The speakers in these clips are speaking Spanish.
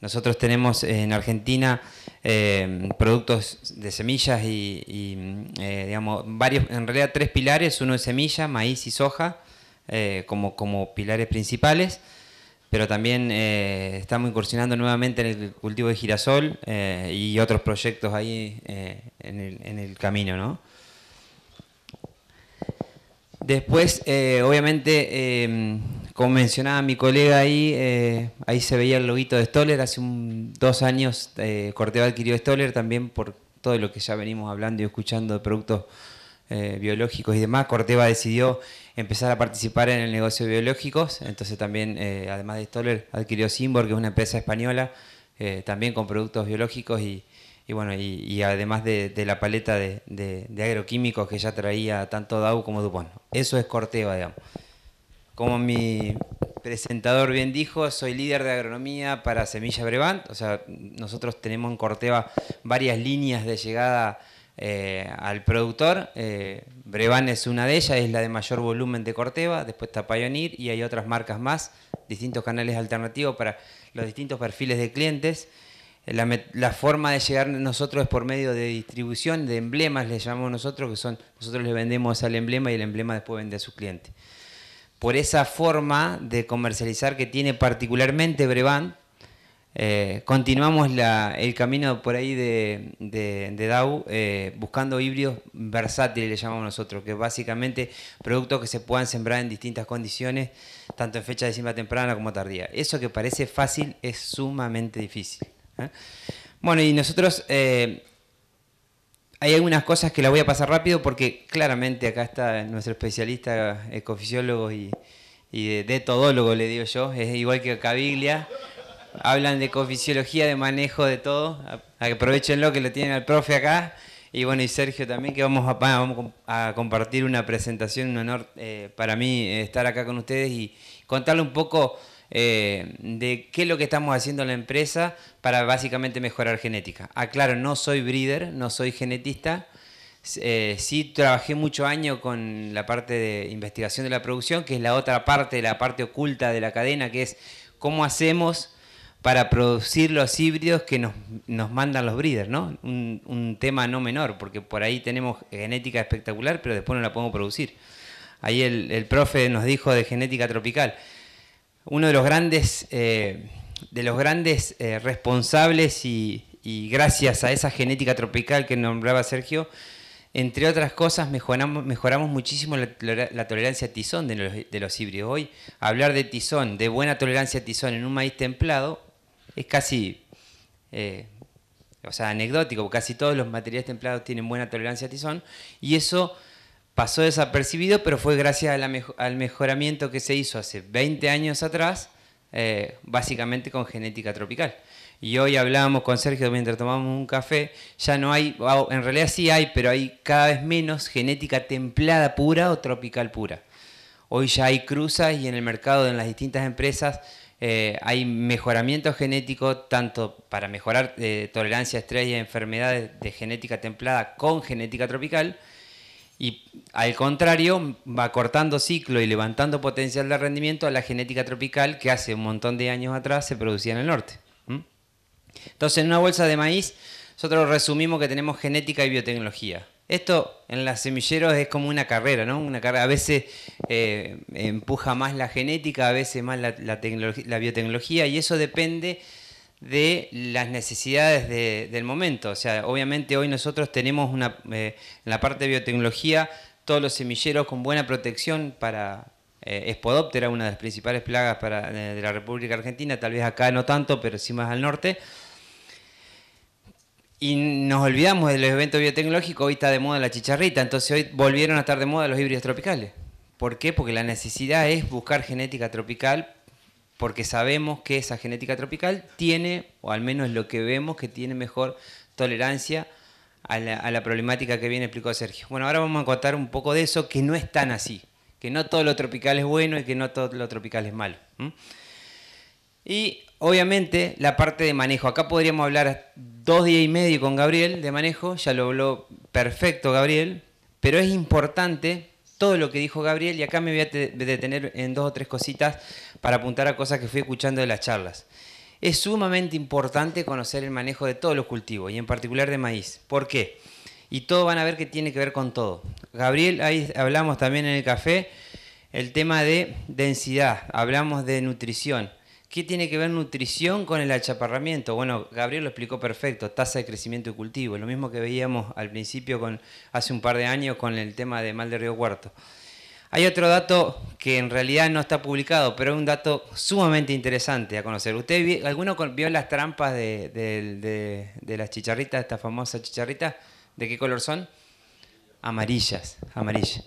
Nosotros tenemos en Argentina eh, productos de semillas y, eh, digamos, varios, en realidad tres pilares, uno es semilla, maíz y soja, eh, como, como pilares principales, pero también estamos incursionando nuevamente en el cultivo de girasol y otros proyectos ahí en el, en, el, camino, ¿no? Después, obviamente, como mencionaba mi colega ahí, eh, ahí se veía el lobito de Stoller. Hace dos años eh, Corteva adquirió Stoller también por todo lo que ya venimos hablando y escuchando de productos eh, biológicos y demás. Corteva decidió empezar a participar en el negocio de biológicos. Entonces también, además de Stoller, adquirió Simbor, que es una empresa española, también con productos biológicos y, bueno, y, además de, la paleta de, de agroquímicos que ya traía tanto Dow como Dupont. Eso es Corteva, digamos. Como mi presentador bien dijo, soy líder de agronomía para Semilla Brevant. O sea, nosotros tenemos en Corteva varias líneas de llegada eh, al productor. Eh, es una de ellas, es la de mayor volumen de Corteva. Después está Pioneer y hay otras marcas más, distintos canales alternativos para los distintos perfiles de clientes. Eh, la, forma de llegar nosotros es por medio de distribución, de emblemas, le llamamos nosotros, que son, nosotros le vendemos al emblema y el emblema después vende a su cliente por esa forma de comercializar que tiene particularmente Breván, eh, continuamos el camino por ahí de, de, eh, buscando híbridos versátiles, le llamamos nosotros, que básicamente productos que se puedan sembrar en distintas condiciones, tanto en fecha de siembra temprana como tardía. Eso que parece fácil es sumamente difícil. ¿eh? Bueno, y nosotros hay algunas cosas que las voy a pasar rápido porque claramente acá está nuestro especialista ecofisiólogo eh, y, y de, todólogo, le digo yo, es igual que Caviglia. Hablan de ecofisiología, de manejo, de todo. Aprovechenlo que lo tienen al profe acá. Y bueno, y Sergio también, que vamos a, vamos a compartir una presentación, un honor eh, para mí eh, estar acá con ustedes y contarle un poco eh, de qué es lo que estamos haciendo en la empresa para básicamente mejorar genética. Aclaro, no soy breeder, no soy genetista. Eh, sí trabajé mucho año con la parte de investigación de la producción, que es la otra parte, la parte oculta de la cadena, que es cómo hacemos para producir los híbridos que nos, mandan los breeders, ¿no? Un, tema no menor, porque por ahí tenemos genética espectacular, pero después no la podemos producir. Ahí el, el profe nos dijo de genética tropical uno de los grandes, eh, de los grandes eh, responsables y, gracias a esa genética tropical que nombraba Sergio, entre otras cosas mejoramos, muchísimo la, tolerancia a tizón de los, híbridos. Hoy hablar de tizón, de buena tolerancia a tizón en un maíz templado, es casi... Eh, o sea, anecdótico, casi todos los materiales templados tienen buena tolerancia a tizón, y eso pasó desapercibido, pero fue gracias al mejoramiento que se hizo hace 20 años atrás, eh, básicamente con genética tropical. Y hoy hablábamos con Sergio mientras tomábamos un café, ya no hay, en realidad sí hay, pero hay cada vez menos genética templada pura o tropical pura. Hoy ya hay cruzas y en el mercado, en las distintas empresas, eh, hay mejoramiento genético, tanto para mejorar eh, tolerancia a estrés y enfermedades de genética templada con genética tropical, y al contrario, va cortando ciclo y levantando potencial de rendimiento a la genética tropical que hace un montón de años atrás se producía en el norte. Entonces, en una bolsa de maíz, nosotros resumimos que tenemos genética y biotecnología. Esto en las semilleros es como una carrera, ¿no? Una carrera. A veces eh, empuja más la genética, a veces más la biotecnología, y eso depende de las necesidades del momento. O sea, obviamente hoy nosotros tenemos eh, en la parte de biotecnología todos los semilleros con buena protección para eh, una de las principales plagas de, la República Argentina, tal vez acá no tanto, pero sí más al norte. Y nos olvidamos de los eventos biotecnológicos, hoy está de moda la chicharrita, entonces hoy volvieron a estar de moda los híbridos tropicales. ¿Por qué? Porque la necesidad es buscar genética tropical porque sabemos que esa genética tropical tiene, o al menos lo que vemos, que tiene mejor tolerancia a la, problemática que viene, explicó Sergio. Bueno, ahora vamos a contar un poco de eso, que no es tan así, que no todo lo tropical es bueno y que no todo lo tropical es malo. Y obviamente la parte de manejo, acá podríamos hablar dos días y medio con Gabriel de manejo, ya lo habló perfecto Gabriel, pero es importante todo lo que dijo Gabriel y acá me voy a detener en dos o tres cositas para apuntar a cosas que fui escuchando de las charlas. Es sumamente importante conocer el manejo de todos los cultivos y en particular de maíz. ¿Por qué? Y todo van a ver que tiene que ver con todo. Gabriel, ahí hablamos también en el café el tema de densidad, hablamos de nutrición, ¿Qué tiene que ver nutrición con el achaparramiento? Bueno, Gabriel lo explicó perfecto, tasa de crecimiento y cultivo, lo mismo que veíamos al principio hace un par de años con el tema de mal de Río Cuarto. Hay otro dato que en realidad no está publicado, pero es un dato sumamente interesante a conocer. ¿Usted alguno vio las trampas de, de las chicharritas, estas famosas chicharritas? ¿De qué color son? Amarillas, amarillas.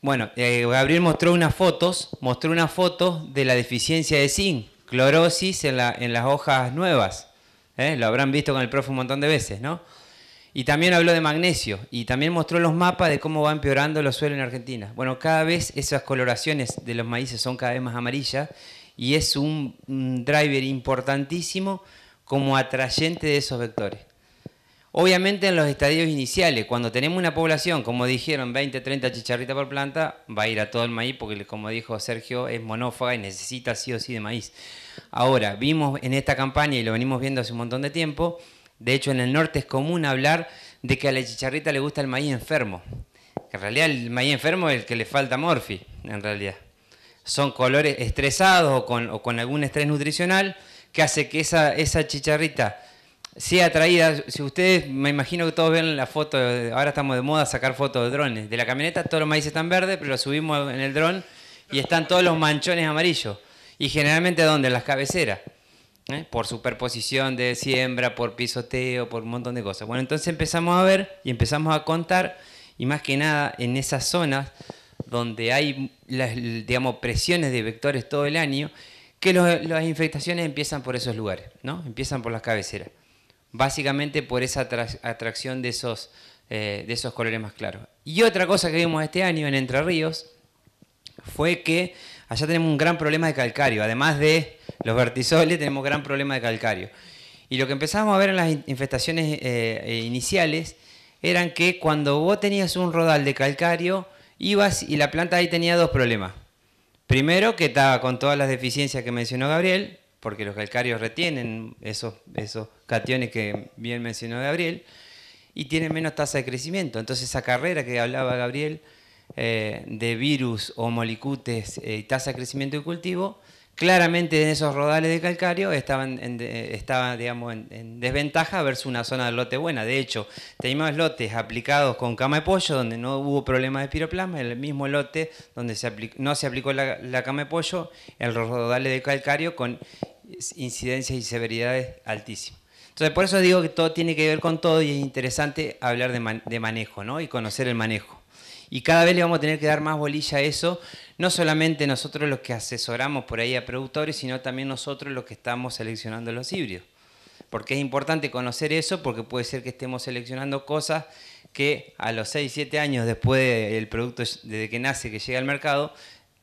Bueno, eh, Gabriel mostró unas fotos, mostró una foto de la deficiencia de zinc clorosis en, las hojas nuevas. ¿eh? Lo habrán visto con el profe un montón de veces, ¿no? Y también habló de magnesio y también mostró los mapas de cómo va empeorando los suelos en Argentina. Bueno, cada vez esas coloraciones de los maíces son cada vez más amarillas y es un driver importantísimo como atrayente de esos vectores. Obviamente en los estadios iniciales, cuando tenemos una población, como dijeron, 20, 30 chicharritas por planta, va a ir a todo el maíz porque como dijo Sergio, es monófaga y necesita sí o sí de maíz. Ahora, vimos en esta campaña y lo venimos viendo hace un montón de tiempo, de hecho en el norte es común hablar de que a la chicharrita le gusta el maíz enfermo. En realidad el maíz enfermo es el que le falta morfi, en realidad. Son colores estresados o con, algún estrés nutricional que hace que esa chicharrita Sí, atraída. Si ustedes, me imagino que todos ven la foto, ahora estamos de moda sacar fotos de drones. De la camioneta todos los maíces están verdes, pero lo subimos en el dron y están todos los manchones amarillos. Y generalmente, ¿dónde? En las cabeceras. ¿eh? Por superposición de siembra, por pisoteo, por un montón de cosas. Bueno, entonces empezamos a ver y empezamos a contar, y más que nada en esas zonas donde hay, las, digamos, presiones de vectores todo el año, que las infectaciones empiezan por esos lugares, ¿no? Empiezan por las cabeceras básicamente por esa atracción de esos, eh, de esos colores más claros. Y otra cosa que vimos este año en Entre Ríos fue que allá tenemos un gran problema de calcario, además de los vertisoles tenemos gran problema de calcario. Y lo que empezamos a ver en las infestaciones eh, eh, iniciales eran que cuando vos tenías un rodal de calcario, ibas y la planta ahí tenía dos problemas. Primero, que estaba con todas las deficiencias que mencionó Gabriel, porque los calcarios retienen esos, cationes que bien mencionó Gabriel y tienen menos tasa de crecimiento. Entonces esa carrera que hablaba Gabriel eh, de virus o molicutes eh, y tasa de crecimiento de cultivo claramente en esos rodales de calcario estaban, en, estaba, digamos, en, desventaja versus una zona de lote buena. De hecho, teníamos lotes aplicados con cama de pollo donde no hubo problema de piroplasma, el mismo lote donde se no se aplicó la, cama de pollo, en los rodales de calcario con incidencias y severidades altísimas. Entonces, por eso digo que todo tiene que ver con todo y es interesante hablar de, de manejo ¿no? y conocer el manejo. Y cada vez le vamos a tener que dar más bolilla a eso, no solamente nosotros los que asesoramos por ahí a productores, sino también nosotros los que estamos seleccionando los híbridos. Porque es importante conocer eso, porque puede ser que estemos seleccionando cosas que a los 6, 7 años después del producto, desde que nace, que llega al mercado,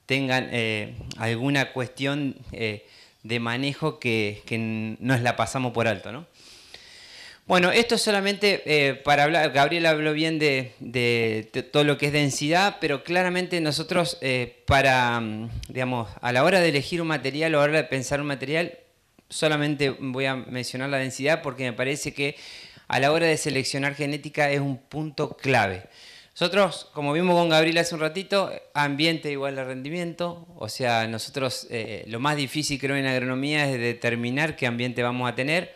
tengan eh, alguna cuestión eh, de manejo que, que nos la pasamos por alto, ¿no? Bueno, esto es solamente eh, para hablar, Gabriel habló bien de, todo lo que es densidad, pero claramente nosotros eh, para, mm, digamos, a la hora de elegir un material o a la hora de pensar un material, solamente voy a mencionar la densidad porque me parece que a la hora de seleccionar genética es un punto clave. Nosotros, como vimos con Gabriel hace un ratito, ambiente igual a rendimiento. O sea, nosotros eh, lo más difícil creo en agronomía es determinar qué ambiente vamos a tener.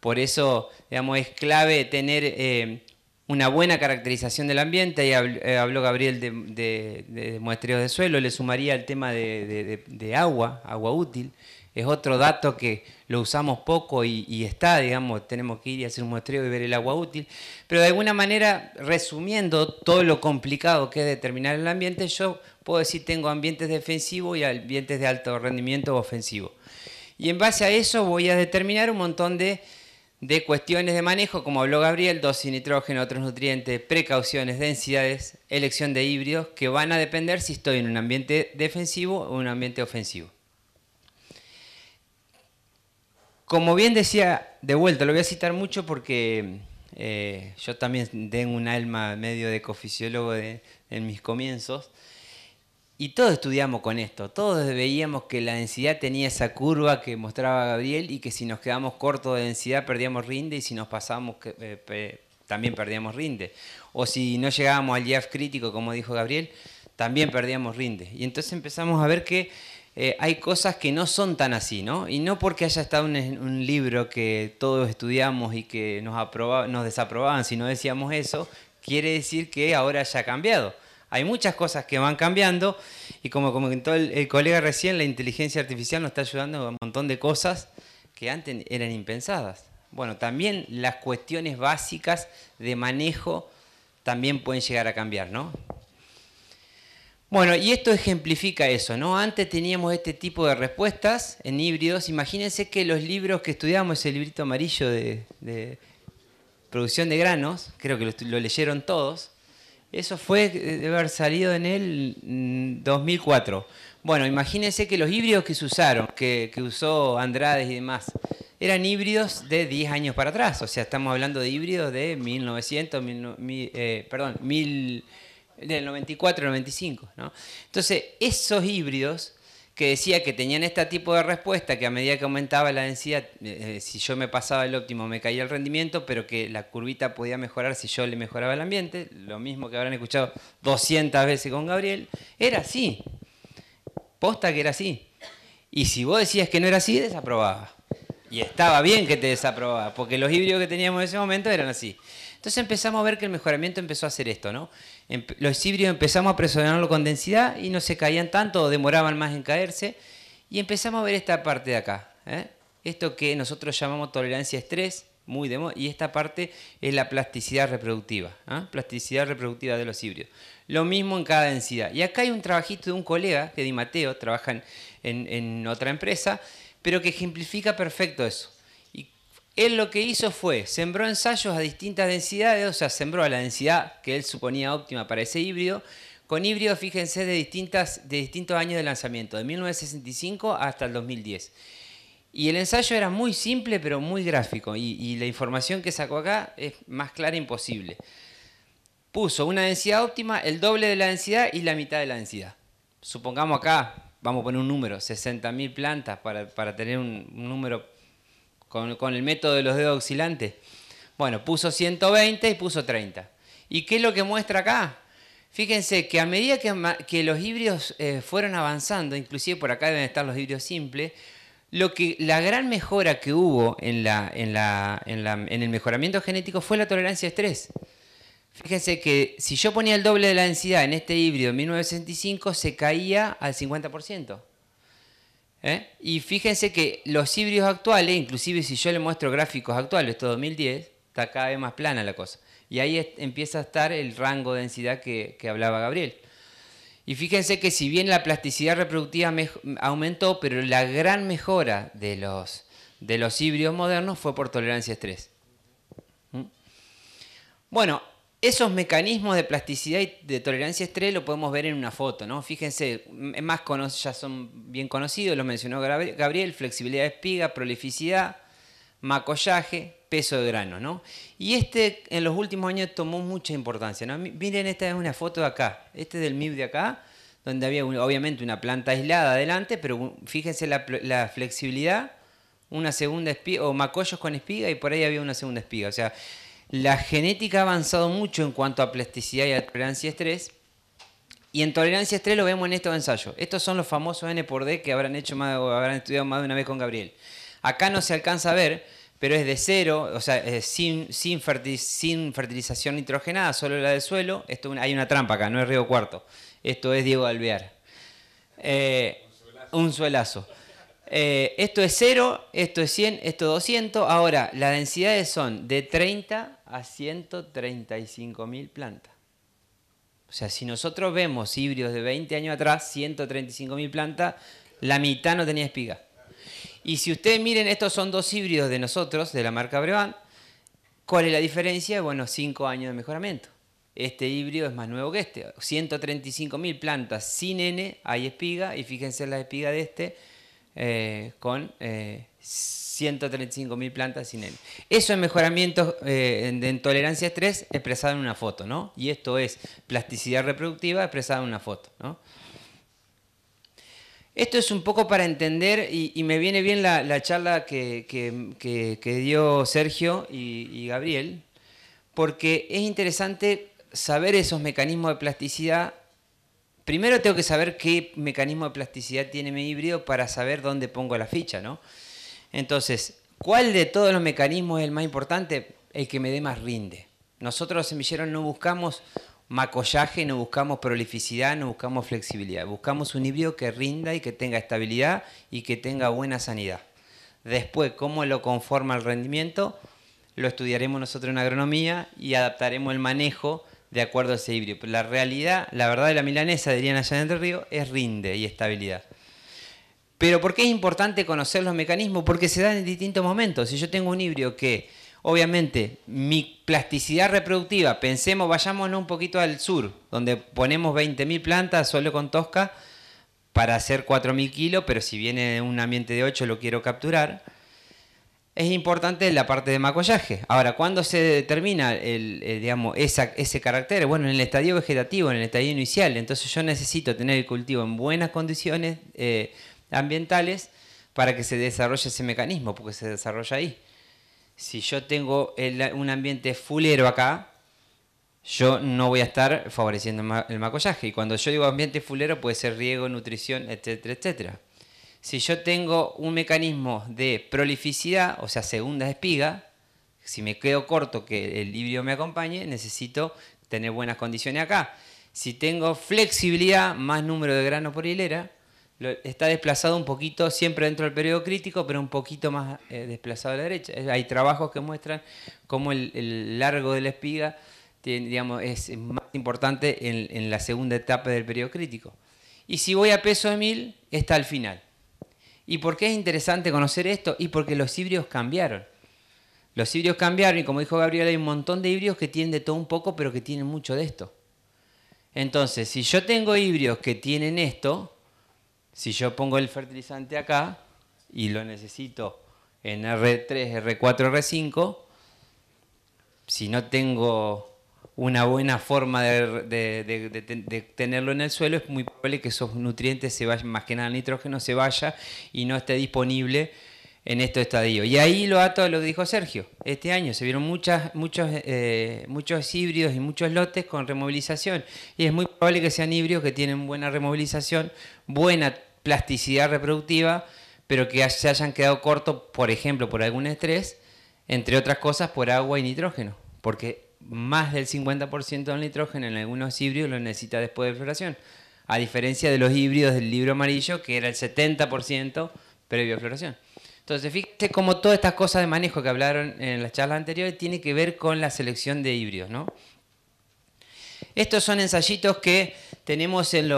Por eso, digamos, es clave tener eh, una buena caracterización del ambiente. Ahí eh, habló Gabriel de, muestreos de suelo, le sumaría el tema de, agua, agua útil. Es otro dato que lo usamos poco y, está, digamos, tenemos que ir y hacer un muestreo y ver el agua útil. Pero de alguna manera, resumiendo todo lo complicado que es determinar el ambiente, yo puedo decir tengo ambientes defensivos y ambientes de alto rendimiento ofensivo. Y en base a eso voy a determinar un montón de de cuestiones de manejo, como habló Gabriel, dosis nitrógeno, otros nutrientes, precauciones, densidades, elección de híbridos, que van a depender si estoy en un ambiente defensivo o un ambiente ofensivo. Como bien decía, de vuelta, lo voy a citar mucho porque eh, yo también tengo un alma medio de ecofisiólogo en mis comienzos. Y todos estudiamos con esto, todos veíamos que la densidad tenía esa curva que mostraba Gabriel y que si nos quedamos cortos de densidad perdíamos rinde y si nos pasábamos eh, también perdíamos rinde. O si no llegábamos al IAF crítico, como dijo Gabriel, también perdíamos rinde. Y entonces empezamos a ver que eh, hay cosas que no son tan así, ¿no? Y no porque haya estado un, un libro que todos estudiamos y que nos, nos desaprobaban si no decíamos eso, quiere decir que ahora haya cambiado hay muchas cosas que van cambiando y como comentó el, colega recién, la inteligencia artificial nos está ayudando a un montón de cosas que antes eran impensadas. Bueno, también las cuestiones básicas de manejo también pueden llegar a cambiar, ¿no? Bueno, y esto ejemplifica eso, ¿no? Antes teníamos este tipo de respuestas en híbridos. Imagínense que los libros que estudiamos, ese librito amarillo de, producción de granos, creo que lo leyeron todos, eso fue eh, de haber salido en el 2004. Mm, bueno, imagínense que los híbridos que se usaron, que, usó Andrade y demás, eran híbridos de 10 años para atrás. O sea, estamos hablando de híbridos de 1900, eh, perdón, del 94, 95. Entonces, esos híbridos que decía que tenían este tipo de respuesta, que a medida que aumentaba la densidad, eh, eh, si yo me pasaba el óptimo me caía el rendimiento, pero que la curvita podía mejorar si yo le mejoraba el ambiente, lo mismo que habrán escuchado 200 veces con Gabriel, era así, posta que era así. Y si vos decías que no era así, desaprobaba. Y estaba bien que te desaprobaba, porque los híbridos que teníamos en ese momento eran así. Entonces empezamos a ver que el mejoramiento empezó a hacer esto, ¿no? Los híbridos empezamos a presionarlo con densidad y no se caían tanto o demoraban más en caerse. Y empezamos a ver esta parte de acá, ¿eh? esto que nosotros llamamos tolerancia a estrés, muy y esta parte es la plasticidad reproductiva, ¿ah? plasticidad reproductiva de los híbridos. Lo mismo en cada densidad. Y acá hay un trabajito de un colega, que Di Mateo, trabaja en otra empresa, pero que ejemplifica perfecto eso. Y él lo que hizo fue, sembró ensayos a distintas densidades, o sea, sembró a la densidad que él suponía óptima para ese híbrido, con híbridos, fíjense, de, distintas, de distintos años de lanzamiento, de 1965 hasta el 2010. Y el ensayo era muy simple, pero muy gráfico, y, la información que sacó acá es más clara imposible. Puso una densidad óptima, el doble de la densidad y la mitad de la densidad. Supongamos acá, vamos a poner un número, 60.000 plantas para, tener un, número con, el método de los dedos auxilantes. Bueno, puso 120 y puso 30. ¿Y qué es lo que muestra acá? Fíjense que a medida que, los híbridos eh, fueron avanzando, inclusive por acá deben estar los híbridos simples, lo que, la gran mejora que hubo en, la, en, la, en, en el mejoramiento genético fue la tolerancia a estrés. Fíjense que si yo ponía el doble de la densidad en este híbrido en 1965, se caía al 50%. ¿Eh? Y fíjense que los híbridos actuales, inclusive si yo le muestro gráficos actuales, esto 2010, está cada vez más plana la cosa. Y ahí empieza a estar el rango de densidad que, hablaba Gabriel. Y fíjense que si bien la plasticidad reproductiva aumentó, pero la gran mejora de los, de los híbridos modernos fue por tolerancia a estrés. ¿Mm? Bueno, esos mecanismos de plasticidad y de tolerancia a estrés lo podemos ver en una foto, ¿no? Fíjense, más ya son bien conocidos, los mencionó Gabriel, flexibilidad de espiga, prolificidad, macollaje, peso de grano, ¿no? Y este en los últimos años tomó mucha importancia, Miren, esta es una foto de acá, este es del MIB de acá, donde había obviamente una planta aislada adelante, pero fíjense la, la flexibilidad, una segunda espiga, o macollos con espiga y por ahí había una segunda espiga, o sea la genética ha avanzado mucho en cuanto a plasticidad y a tolerancia a estrés. Y en tolerancia a estrés lo vemos en estos ensayos. Estos son los famosos N por D que habrán, hecho habrán estudiado más de una vez con Gabriel. Acá no se alcanza a ver, pero es de cero, o sea, sin, fertilización nitrogenada, solo la del suelo. Esto, hay una trampa acá, no es Río Cuarto. Esto es Diego Alvear. Eh, un suelazo. Eh, esto es cero, esto es 100, esto es 200. Ahora, las densidades son de 30 a 135 mil plantas. O sea, si nosotros vemos híbridos de 20 años atrás, 135 mil plantas, la mitad no tenía espiga. Y si ustedes miren, estos son dos híbridos de nosotros, de la marca Brevan, ¿Cuál es la diferencia? Bueno, 5 años de mejoramiento. Este híbrido es más nuevo que este. 135 mil plantas sin N, hay espiga. Y fíjense la espiga de este eh, con eh, 135.000 plantas sin él. Eso es mejoramiento de eh, intolerancia a estrés expresado en una foto, ¿no? Y esto es plasticidad reproductiva expresada en una foto, ¿no? Esto es un poco para entender, y, me viene bien la, charla que, que, dio Sergio y Gabriel, porque es interesante saber esos mecanismos de plasticidad Primero tengo que saber qué mecanismo de plasticidad tiene mi híbrido para saber dónde pongo la ficha, ¿no? Entonces, ¿cuál de todos los mecanismos es el más importante? El que me dé más rinde. Nosotros los semilleros no buscamos macollaje, no buscamos prolificidad, no buscamos flexibilidad. Buscamos un híbrido que rinda y que tenga estabilidad y que tenga buena sanidad. Después, cómo lo conforma el rendimiento, lo estudiaremos nosotros en agronomía y adaptaremos el manejo de acuerdo a ese híbrido. La realidad, la verdad de la milanesa, dirían allá en Entre Ríos, es rinde y estabilidad. Pero ¿por qué es importante conocer los mecanismos? Porque se dan en distintos momentos. Si yo tengo un híbrido que, obviamente, mi plasticidad reproductiva, pensemos, vayámonos un poquito al sur, donde ponemos 20.000 plantas solo con tosca para hacer 4.000 kilos, pero si viene un ambiente de 8 lo quiero capturar. Es importante la parte de macollaje. Ahora, ¿cuándo se determina eh, digamos, ese carácter? Bueno, en el estadio vegetativo, en el estadio inicial. Entonces yo necesito tener el cultivo en buenas condiciones. Eh, ambientales para que se desarrolle ese mecanismo, porque se desarrolla ahí. Si yo tengo un ambiente fulero acá, yo no voy a estar favoreciendo el macollaje. Y cuando yo digo ambiente fulero, puede ser riego, nutrición, etcétera, etcétera. Si yo tengo un mecanismo de prolificidad, o sea, segunda espiga, si me quedo corto que el híbrido me acompañe, necesito tener buenas condiciones acá. Si tengo flexibilidad, más número de grano por hilera, está desplazado un poquito, siempre dentro del periodo crítico, pero un poquito más eh, desplazado a la derecha. Hay trabajos que muestran cómo el, largo de la espiga es más importante en, la segunda etapa del periodo crítico. Y si voy a peso de mil, está al final. ¿Y por qué es interesante conocer esto? Y porque los híbridos cambiaron. Los híbridos cambiaron y como dijo Gabriel, hay un montón de híbridos que tienen de todo un poco, pero que tienen mucho de esto. Entonces, si yo tengo híbridos que tienen esto, si yo pongo el fertilizante acá y lo necesito en R3, R4, R5, si no tengo una buena forma de, tenerlo en el suelo, es muy probable que esos nutrientes se vayan, más que nada el nitrógeno se vaya y no esté disponible en estos estadios. Y ahí lo ato lo que dijo Sergio. Este año se vieron muchas, muchos, eh, muchos híbridos y muchos lotes con removilización. Y es muy probable que sean híbridos que tienen buena removilización, buena plasticidad reproductiva, pero que se hayan quedado cortos, por ejemplo, por algún estrés, entre otras cosas por agua y nitrógeno, porque más del 50% del nitrógeno en algunos híbridos lo necesita después de floración, a diferencia de los híbridos del libro amarillo, que era el 70% previo a floración. Entonces, fíjate cómo todas estas cosas de manejo que hablaron en las charlas anteriores tiene que ver con la selección de híbridos, ¿no? Estos son ensayitos que tenemos en,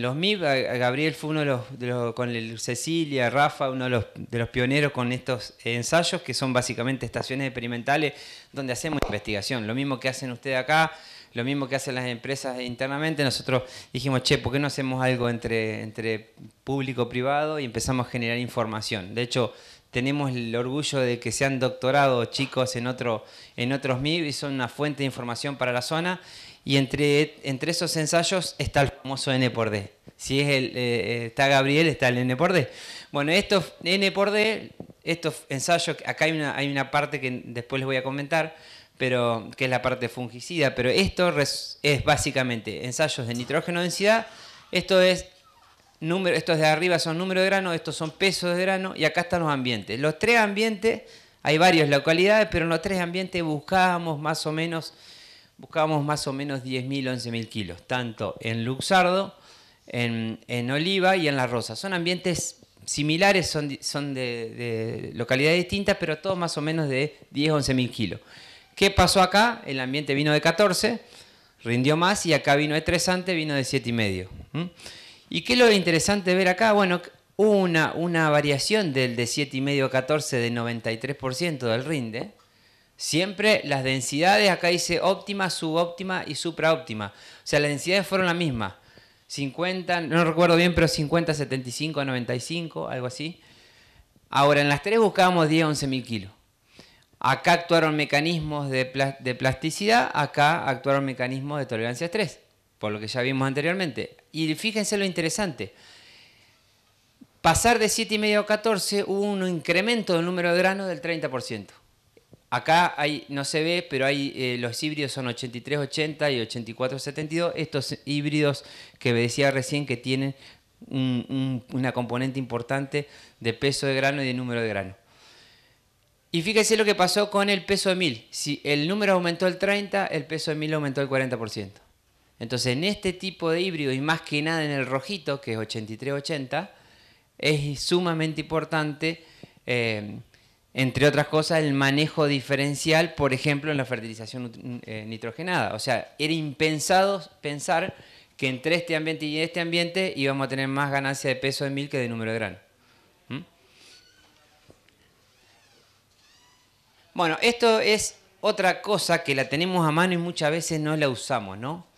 los MIB, Gabriel fue uno de los, con el Cecilia, Rafa, uno de los, de los pioneros con estos ensayos, que son básicamente estaciones experimentales donde hacemos investigación. Lo mismo que hacen ustedes acá, lo mismo que hacen las empresas internamente. Nosotros dijimos, che, ¿por qué no hacemos algo entre, entre público-privado? Y empezamos a generar información. De hecho, tenemos el orgullo de que se han doctorado chicos en, otro, en otros MIB y son una fuente de información para la zona y entre, entre esos ensayos está el famoso N por D. Si es el, eh, eh, está Gabriel, está el N por D. Bueno, estos N por D, estos ensayos, acá hay una, hay una parte que después les voy a comentar, pero que es la parte fungicida, pero esto es básicamente ensayos de nitrógeno densidad, esto es número, estos de arriba son número de grano, estos son pesos de grano y acá están los ambientes. Los tres ambientes, hay varias localidades, pero en los tres ambientes buscábamos más o menos buscábamos más o menos 10.000, 11.000 kilos, tanto en Luxardo, en, Oliva y en La Rosa. Son ambientes similares, son, son de, localidades distintas, pero todos más o menos de 10, 11.000 kilos. ¿Qué pasó acá? El ambiente vino de 14, rindió más y acá vino de 3 vino de 7,5. ¿Mm? ¿Y qué es lo interesante ver acá? Bueno, una, una variación del de 7,5 a 14 de 93% del rinde Siempre las densidades, acá dice óptima, subóptima y supraóptima. O sea, las densidades fueron las mismas. 50, no recuerdo bien, pero 50, 75, 95, algo así. Ahora, en las tres buscábamos 10, 11 mil kilos. Acá actuaron mecanismos de, de, plasticidad, acá actuaron mecanismos de tolerancia a estrés, por lo que ya vimos anteriormente. Y fíjense lo interesante. Pasar de 7,5 a 14 hubo un incremento del número de granos del 30%. Acá no se ve, pero hay, eh, los híbridos son 8380 y 8472. Estos híbridos que me decía recién que tienen una componente importante de peso de grano y de número de grano. Y fíjese lo que pasó con el peso de 1000. Si el número aumentó el 30, el peso de 1000 aumentó el 40%. Entonces, en este tipo de híbrido y más que nada en el rojito, que es 8380, es sumamente importante. Eh, entre otras cosas, el manejo diferencial, por ejemplo, en la fertilización eh, nitrogenada. O sea, era impensado pensar que entre este ambiente y este ambiente íbamos a tener más ganancia de peso de mil que de número de grano. ¿Mm? Bueno, esto es otra cosa que la tenemos a mano y muchas veces no la usamos, ¿no?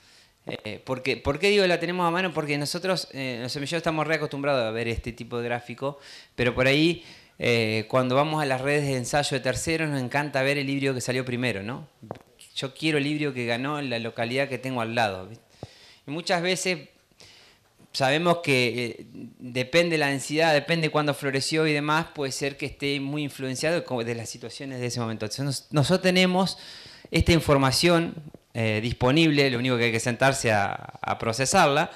Eh, porque, ¿Por qué digo la tenemos a mano? Porque nosotros, eh, los semilleros, estamos reacostumbrados a ver este tipo de gráfico, pero por ahí eh, cuando vamos a las redes de ensayo de terceros nos encanta ver el libro que salió primero, ¿no? Yo quiero el libro que ganó en la localidad que tengo al lado. Y muchas veces sabemos que eh, depende la densidad, depende cuándo floreció y demás, puede ser que esté muy influenciado de las situaciones de ese momento. nosotros tenemos esta información eh, disponible, lo único que hay que sentarse a, procesarla,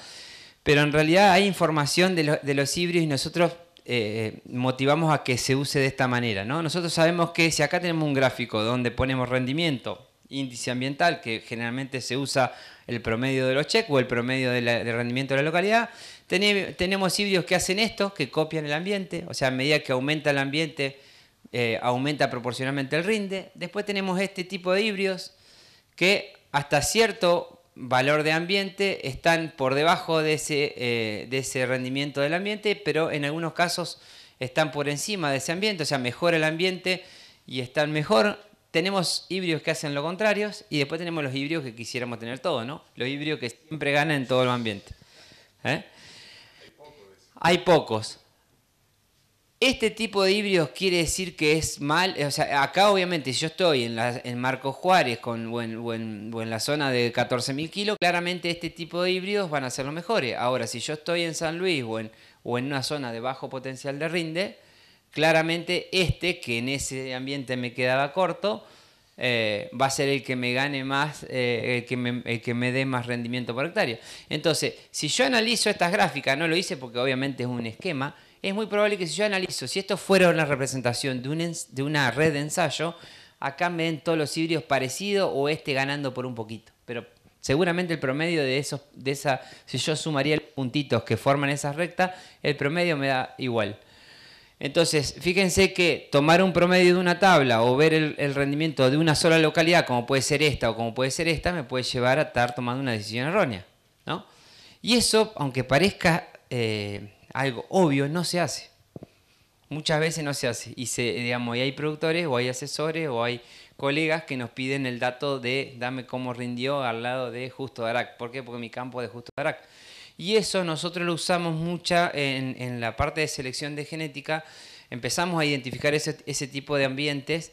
pero en realidad hay información de, de los híbridos y nosotros eh, motivamos a que se use de esta manera. ¿no? Nosotros sabemos que si acá tenemos un gráfico donde ponemos rendimiento, índice ambiental, que generalmente se usa el promedio de los cheques o el promedio de, rendimiento de la localidad, tenemos híbridos que hacen esto, que copian el ambiente, o sea, a medida que aumenta el ambiente, eh, aumenta proporcionalmente el rinde. Después tenemos este tipo de híbridos que hasta cierto valor de ambiente están por debajo de ese, eh, de ese rendimiento del ambiente, pero en algunos casos están por encima de ese ambiente, o sea, mejora el ambiente y están mejor. Tenemos híbridos que hacen lo contrario y después tenemos los híbridos que quisiéramos tener todos, ¿no? Los híbridos que siempre ganan en todo el ambiente. ¿eh? Hay pocos. ¿eh? Este tipo de híbridos quiere decir que es mal, o sea, acá obviamente si yo estoy en, la, Marco Juárez con, o, en, la zona de 14.000 kilos, claramente este tipo de híbridos van a ser los mejores. Ahora, si yo estoy en San Luis o en, o en una zona de bajo potencial de rinde, claramente este, que en ese ambiente me quedaba corto, eh, va a ser el que me gane más, eh, que me, el, que me, dé más rendimiento por hectárea. Entonces, si yo analizo estas gráficas, no lo hice porque obviamente es un esquema, es muy probable que si yo analizo, si esto fuera una representación de, una red de ensayo, acá me den todos los híbridos parecidos o este ganando por un poquito. Pero seguramente el promedio de esos, de esa, si yo sumaría los puntitos que forman esas rectas, el promedio me da igual. Entonces, fíjense que tomar un promedio de una tabla o ver el, rendimiento de una sola localidad, como puede ser esta o como puede ser esta, me puede llevar a estar tomando una decisión errónea. ¿no? Y eso, aunque parezca eh, algo obvio, no se hace. Muchas veces no se hace. Y, se, digamos, y hay productores o hay asesores o hay colegas que nos piden el dato de dame cómo rindió al lado de Justo Darac. ¿Por qué? Porque mi campo es de Justo Darac. Y eso nosotros lo usamos mucha en, la parte de selección de genética. Empezamos a identificar ese, tipo de ambientes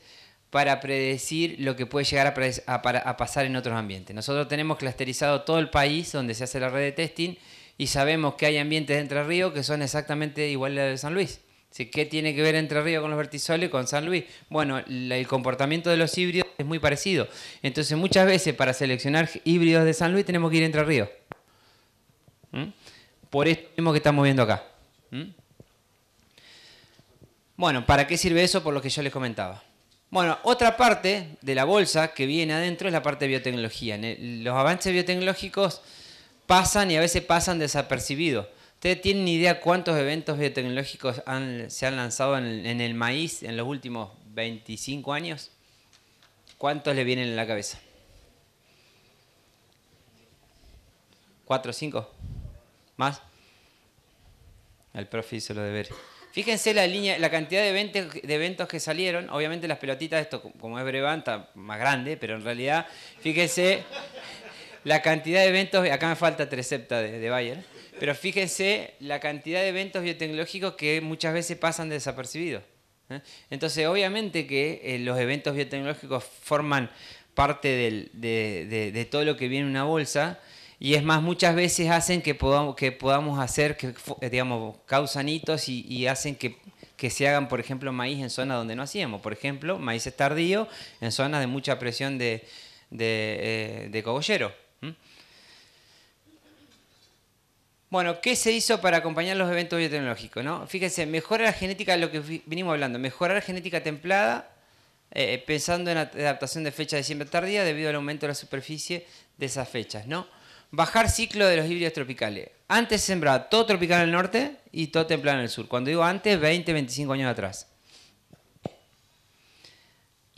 para predecir lo que puede llegar a, a, pasar en otros ambientes. Nosotros tenemos clusterizado todo el país donde se hace la red de testing y sabemos que hay ambientes de Entre Ríos que son exactamente iguales a de San Luis. ¿Qué tiene que ver Entre Ríos con los vertisoles y con San Luis? Bueno, el comportamiento de los híbridos es muy parecido. Entonces, muchas veces para seleccionar híbridos de San Luis tenemos que ir a Entre Ríos. ¿Mm? Por esto mismo que estamos viendo acá. ¿Mm? Bueno, ¿para qué sirve eso? Por lo que yo les comentaba. Bueno, otra parte de la bolsa que viene adentro es la parte de biotecnología. Los avances biotecnológicos pasan y a veces pasan desapercibidos. ¿Ustedes tienen idea cuántos eventos biotecnológicos se han lanzado en el, maíz en los últimos 25 años? ¿Cuántos le vienen en la cabeza? ¿Cuatro, cinco? ¿Más? El profe hizo de ver. Fíjense la línea, la cantidad de eventos, que salieron. Obviamente las pelotitas, esto como es brevanta, más grande, pero en realidad, fíjense, la cantidad de eventos, acá me falta Trecepta de, de Bayer, pero fíjense la cantidad de eventos biotecnológicos que muchas veces pasan desapercibidos. ¿eh? Entonces, obviamente que eh, los eventos biotecnológicos forman parte de, todo lo que viene en una bolsa. Y es más, muchas veces hacen que podamos, que podamos hacer, que, eh, digamos, causan hitos y, hacen que, se hagan, por ejemplo, maíz en zonas donde no hacíamos. Por ejemplo, maíz tardío en zonas de mucha presión de, de, de cogollero. Bueno, ¿qué se hizo para acompañar los eventos biotecnológicos? ¿no? Fíjense, mejorar la genética, lo que vinimos hablando, mejorar la genética templada, eh, eh, pensando en la adaptación de fecha de siembra tardía debido al aumento de la superficie de esas fechas, ¿no? Bajar ciclo de los híbridos tropicales. Antes sembraba todo tropical en el norte y todo templado en el sur. Cuando digo antes, 20, 25 años atrás.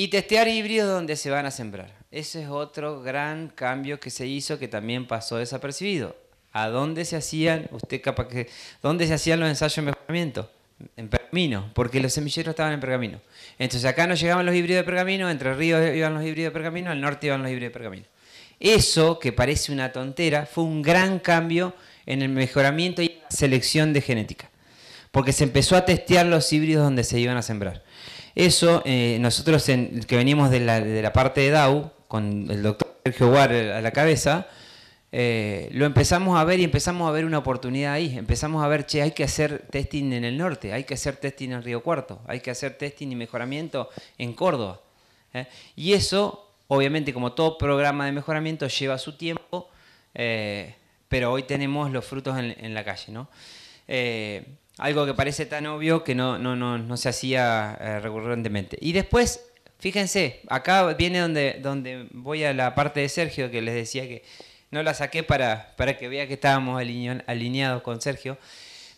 Y testear híbridos donde se van a sembrar. Ese es otro gran cambio que se hizo que también pasó desapercibido. ¿A dónde se hacían, usted capaz que, dónde se hacían los ensayos de mejoramiento? En pergamino, porque los semilleros estaban en pergamino. Entonces acá no llegaban los híbridos de pergamino, entre ríos iban los híbridos de pergamino, al norte iban los híbridos de pergamino. Eso, que parece una tontera, fue un gran cambio en el mejoramiento y la selección de genética, porque se empezó a testear los híbridos donde se iban a sembrar. Eso, eh, nosotros que venimos de la, parte de DAO, con el doctor Sergio a la cabeza, eh, lo empezamos a ver y empezamos a ver una oportunidad ahí. Empezamos a ver, che, hay que hacer testing en el norte, hay que hacer testing en Río Cuarto, hay que hacer testing y mejoramiento en Córdoba. ¿eh? Y eso, obviamente, como todo programa de mejoramiento, lleva su tiempo, pero hoy tenemos los frutos en, en la calle, ¿no? Algo que parece tan obvio que no, no, no, no se hacía eh, recurrentemente. Y después, fíjense, acá viene donde, donde voy a la parte de Sergio que les decía que no la saqué para, para que vea que estábamos alineados con Sergio.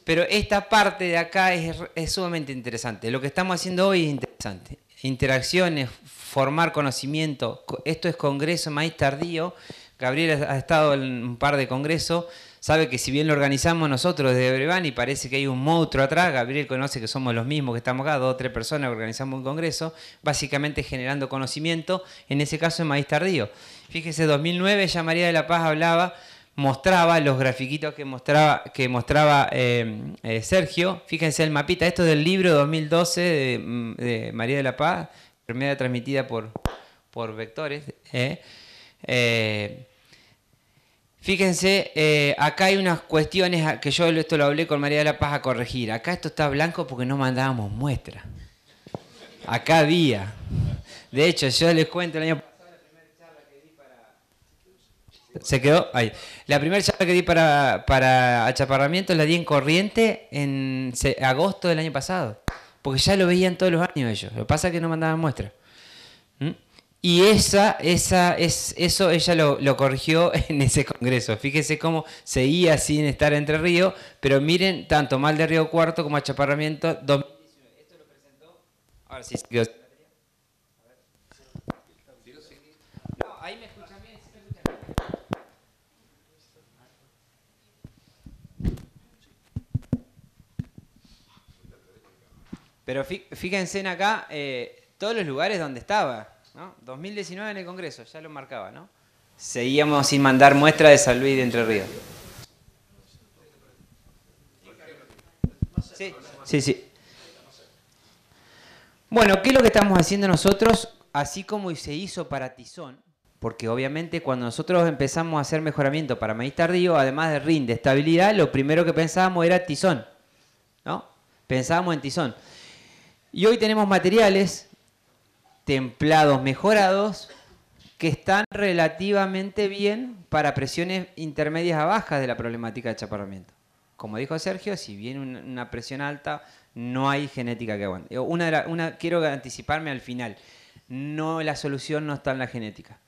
Pero esta parte de acá es, sumamente interesante. Lo que estamos haciendo hoy es interesante. Interacciones, formar conocimiento. Esto es congreso más tardío. Gabriel ha estado en un par de congresos sabe que si bien lo organizamos nosotros desde Breván y parece que hay un monstruo atrás, Gabriel conoce que somos los mismos que estamos acá, dos o tres personas que organizamos un congreso, básicamente generando conocimiento, en ese caso es Maíz Tardío. Fíjese, 2009 ya María de la Paz hablaba, mostraba los grafiquitos que mostraba, que mostraba eh, eh, Sergio, fíjense el mapita, esto es del libro 2012 de, María de la Paz, primera transmitida por, por Vectores. Eh, Fíjense, eh, acá hay unas cuestiones que yo esto lo hablé con María de la Paz a corregir. Acá esto está blanco porque no mandábamos muestra. Acá había. De hecho, yo les cuento el año pasado ¿Se quedó? Ahí. La primera charla que di para, para achaparramiento la di en corriente en agosto del año pasado. Porque ya lo veían todos los años ellos. Lo que pasa es que no mandaban muestra. ¿Mm? Y esa, esa, es, eso ella lo, corrigió en ese congreso. Fíjese cómo seguía sin estar entre Río, pero miren tanto Mal de Río Cuarto como Achaparramiento 2019. Esto lo Pero fíjense en acá eh, todos los lugares donde estaba. ¿no? 2019 en el Congreso, ya lo marcaba, ¿no? Seguíamos sin mandar muestra de San Luis de Entre Ríos. Sí, sí, Bueno, ¿qué es lo que estamos haciendo nosotros? Así como se hizo para Tizón, porque obviamente cuando nosotros empezamos a hacer mejoramiento para maíz tardío, además de RIN, de estabilidad, lo primero que pensábamos era Tizón, ¿no? Pensábamos en Tizón. Y hoy tenemos materiales templados mejorados que están relativamente bien para presiones intermedias a bajas de la problemática de chaparramiento. Como dijo Sergio, si viene una presión alta, no hay genética que aguante. Una, una quiero anticiparme al final. No, la solución no está en la genética.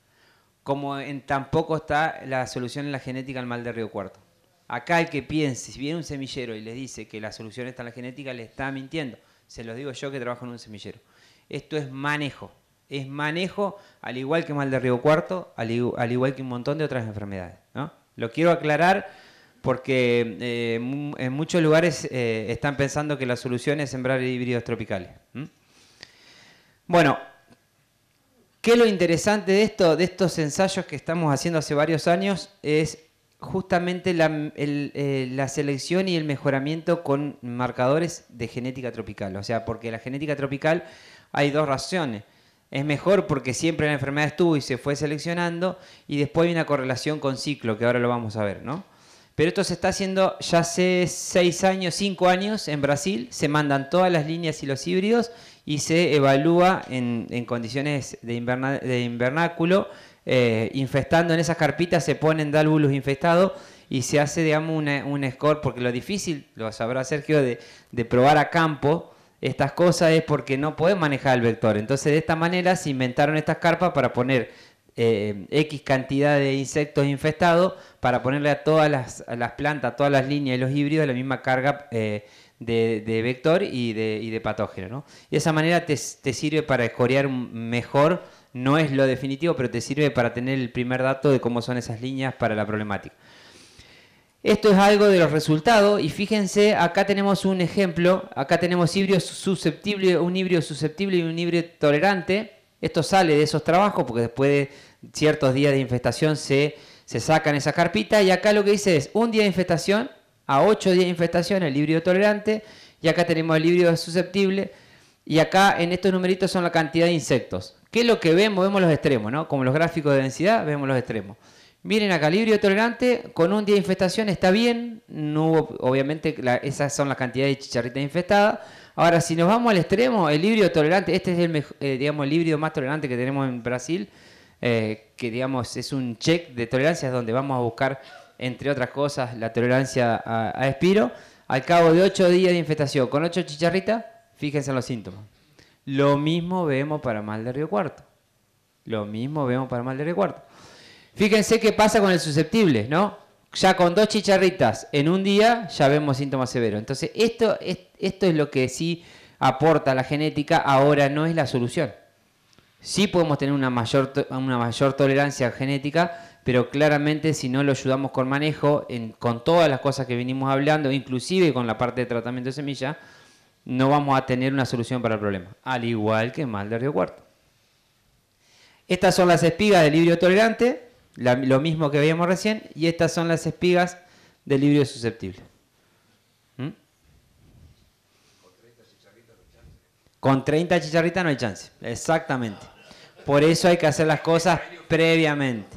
Como en, tampoco está la solución en la genética al mal de Río Cuarto. Acá el que piense, si viene un semillero y le dice que la solución está en la genética, le está mintiendo. Se los digo yo que trabajo en un semillero. Esto es manejo. Es manejo al igual que mal de Río Cuarto, al, igual que un montón de otras enfermedades. ¿no? Lo quiero aclarar porque eh, en muchos lugares eh, están pensando que la solución es sembrar híbridos tropicales. Bueno, ¿qué es lo interesante de esto, de estos ensayos que estamos haciendo hace varios años? Es justamente la, eh, la selección y el mejoramiento con marcadores de genética tropical. O sea, porque la genética tropical hay dos razones. Es mejor porque siempre la enfermedad estuvo y se fue seleccionando y después hay una correlación con ciclo, que ahora lo vamos a ver, ¿no? Pero esto se está haciendo ya hace seis años, cinco años en Brasil, se mandan todas las líneas y los híbridos y se evalúa en, condiciones de, invernáculo, eh, infestando en esas carpitas, se ponen dálvulus infestados y se hace, digamos, un score, porque lo difícil, lo sabrá Sergio, de probar a campo estas cosas es porque no pueden manejar el vector. Entonces, de esta manera se inventaron estas carpas para poner eh, X cantidad de insectos infestados, para ponerle a todas las, plantas, a todas las líneas y los híbridos la misma carga eh, de, vector y de, patógeno. Y esa manera te, te sirve para escorear mejor. No es lo definitivo, pero te sirve para tener el primer dato de cómo son esas líneas para la problemática. Esto es algo de los resultados y fíjense, acá tenemos un ejemplo, acá tenemos susceptible, un híbrido susceptible y un híbrido tolerante. Esto sale de esos trabajos porque después de ciertos días de infestación se, sacan esas carpitas y acá lo que dice es un día de infestación a ocho días de infestación el híbrido tolerante y acá tenemos el híbrido susceptible y acá en estos numeritos son la cantidad de insectos. ¿Qué es lo que vemos? Vemos los extremos, ¿no? Como los gráficos de densidad, vemos los extremos. Miren acá, Librio Tolerante, con un día de infestación está bien, no obviamente esas son las cantidades de chicharritas infestadas. Ahora, si nos vamos al extremo, el Librio Tolerante, este es el, eh, digamos, el librio más tolerante que tenemos en Brasil, eh, que digamos es un check de tolerancias donde vamos a buscar, entre otras cosas, la tolerancia a, a espiro. Al cabo de 8 días de infestación con 8 chicharritas, fíjense en los síntomas. Lo mismo vemos para mal de Río Cuarto. Lo mismo vemos para mal de Río Cuarto. Fíjense qué pasa con el susceptible, ¿no? Ya con dos chicharritas en un día ya vemos síntomas severos. Entonces, esto es, esto es lo que sí aporta la genética, ahora no es la solución. Sí podemos tener una mayor, una mayor tolerancia genética, pero claramente si no lo ayudamos con manejo, con todas las cosas que venimos hablando, inclusive con la parte de tratamiento de semilla, no vamos a tener una solución para el problema. Al igual que mal de Río Cuarto. Estas son las espigas del híbrido tolerante lo mismo que veíamos recién, y estas son las espigas del híbrido susceptible. ¿Mm? Con 30 chicharritas no hay chance, exactamente. Por eso hay que hacer las cosas previamente.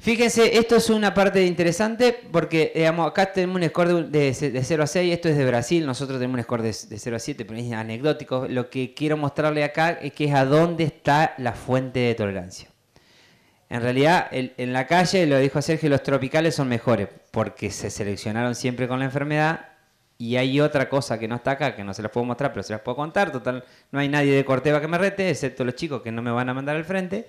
Fíjense, esto es una parte interesante porque acá tenemos un score de, de 0 a 6, esto es de Brasil, nosotros tenemos un score de, de 0 a 7, pero es anecdótico. Lo que quiero mostrarle acá es que es a dónde está la fuente de tolerancia. En realidad, en la calle, lo dijo Sergio, los tropicales son mejores porque se seleccionaron siempre con la enfermedad. Y hay otra cosa que no está acá, que no se las puedo mostrar, pero se las puedo contar. Total, no hay nadie de Corteva que me rete, excepto los chicos que no me van a mandar al frente.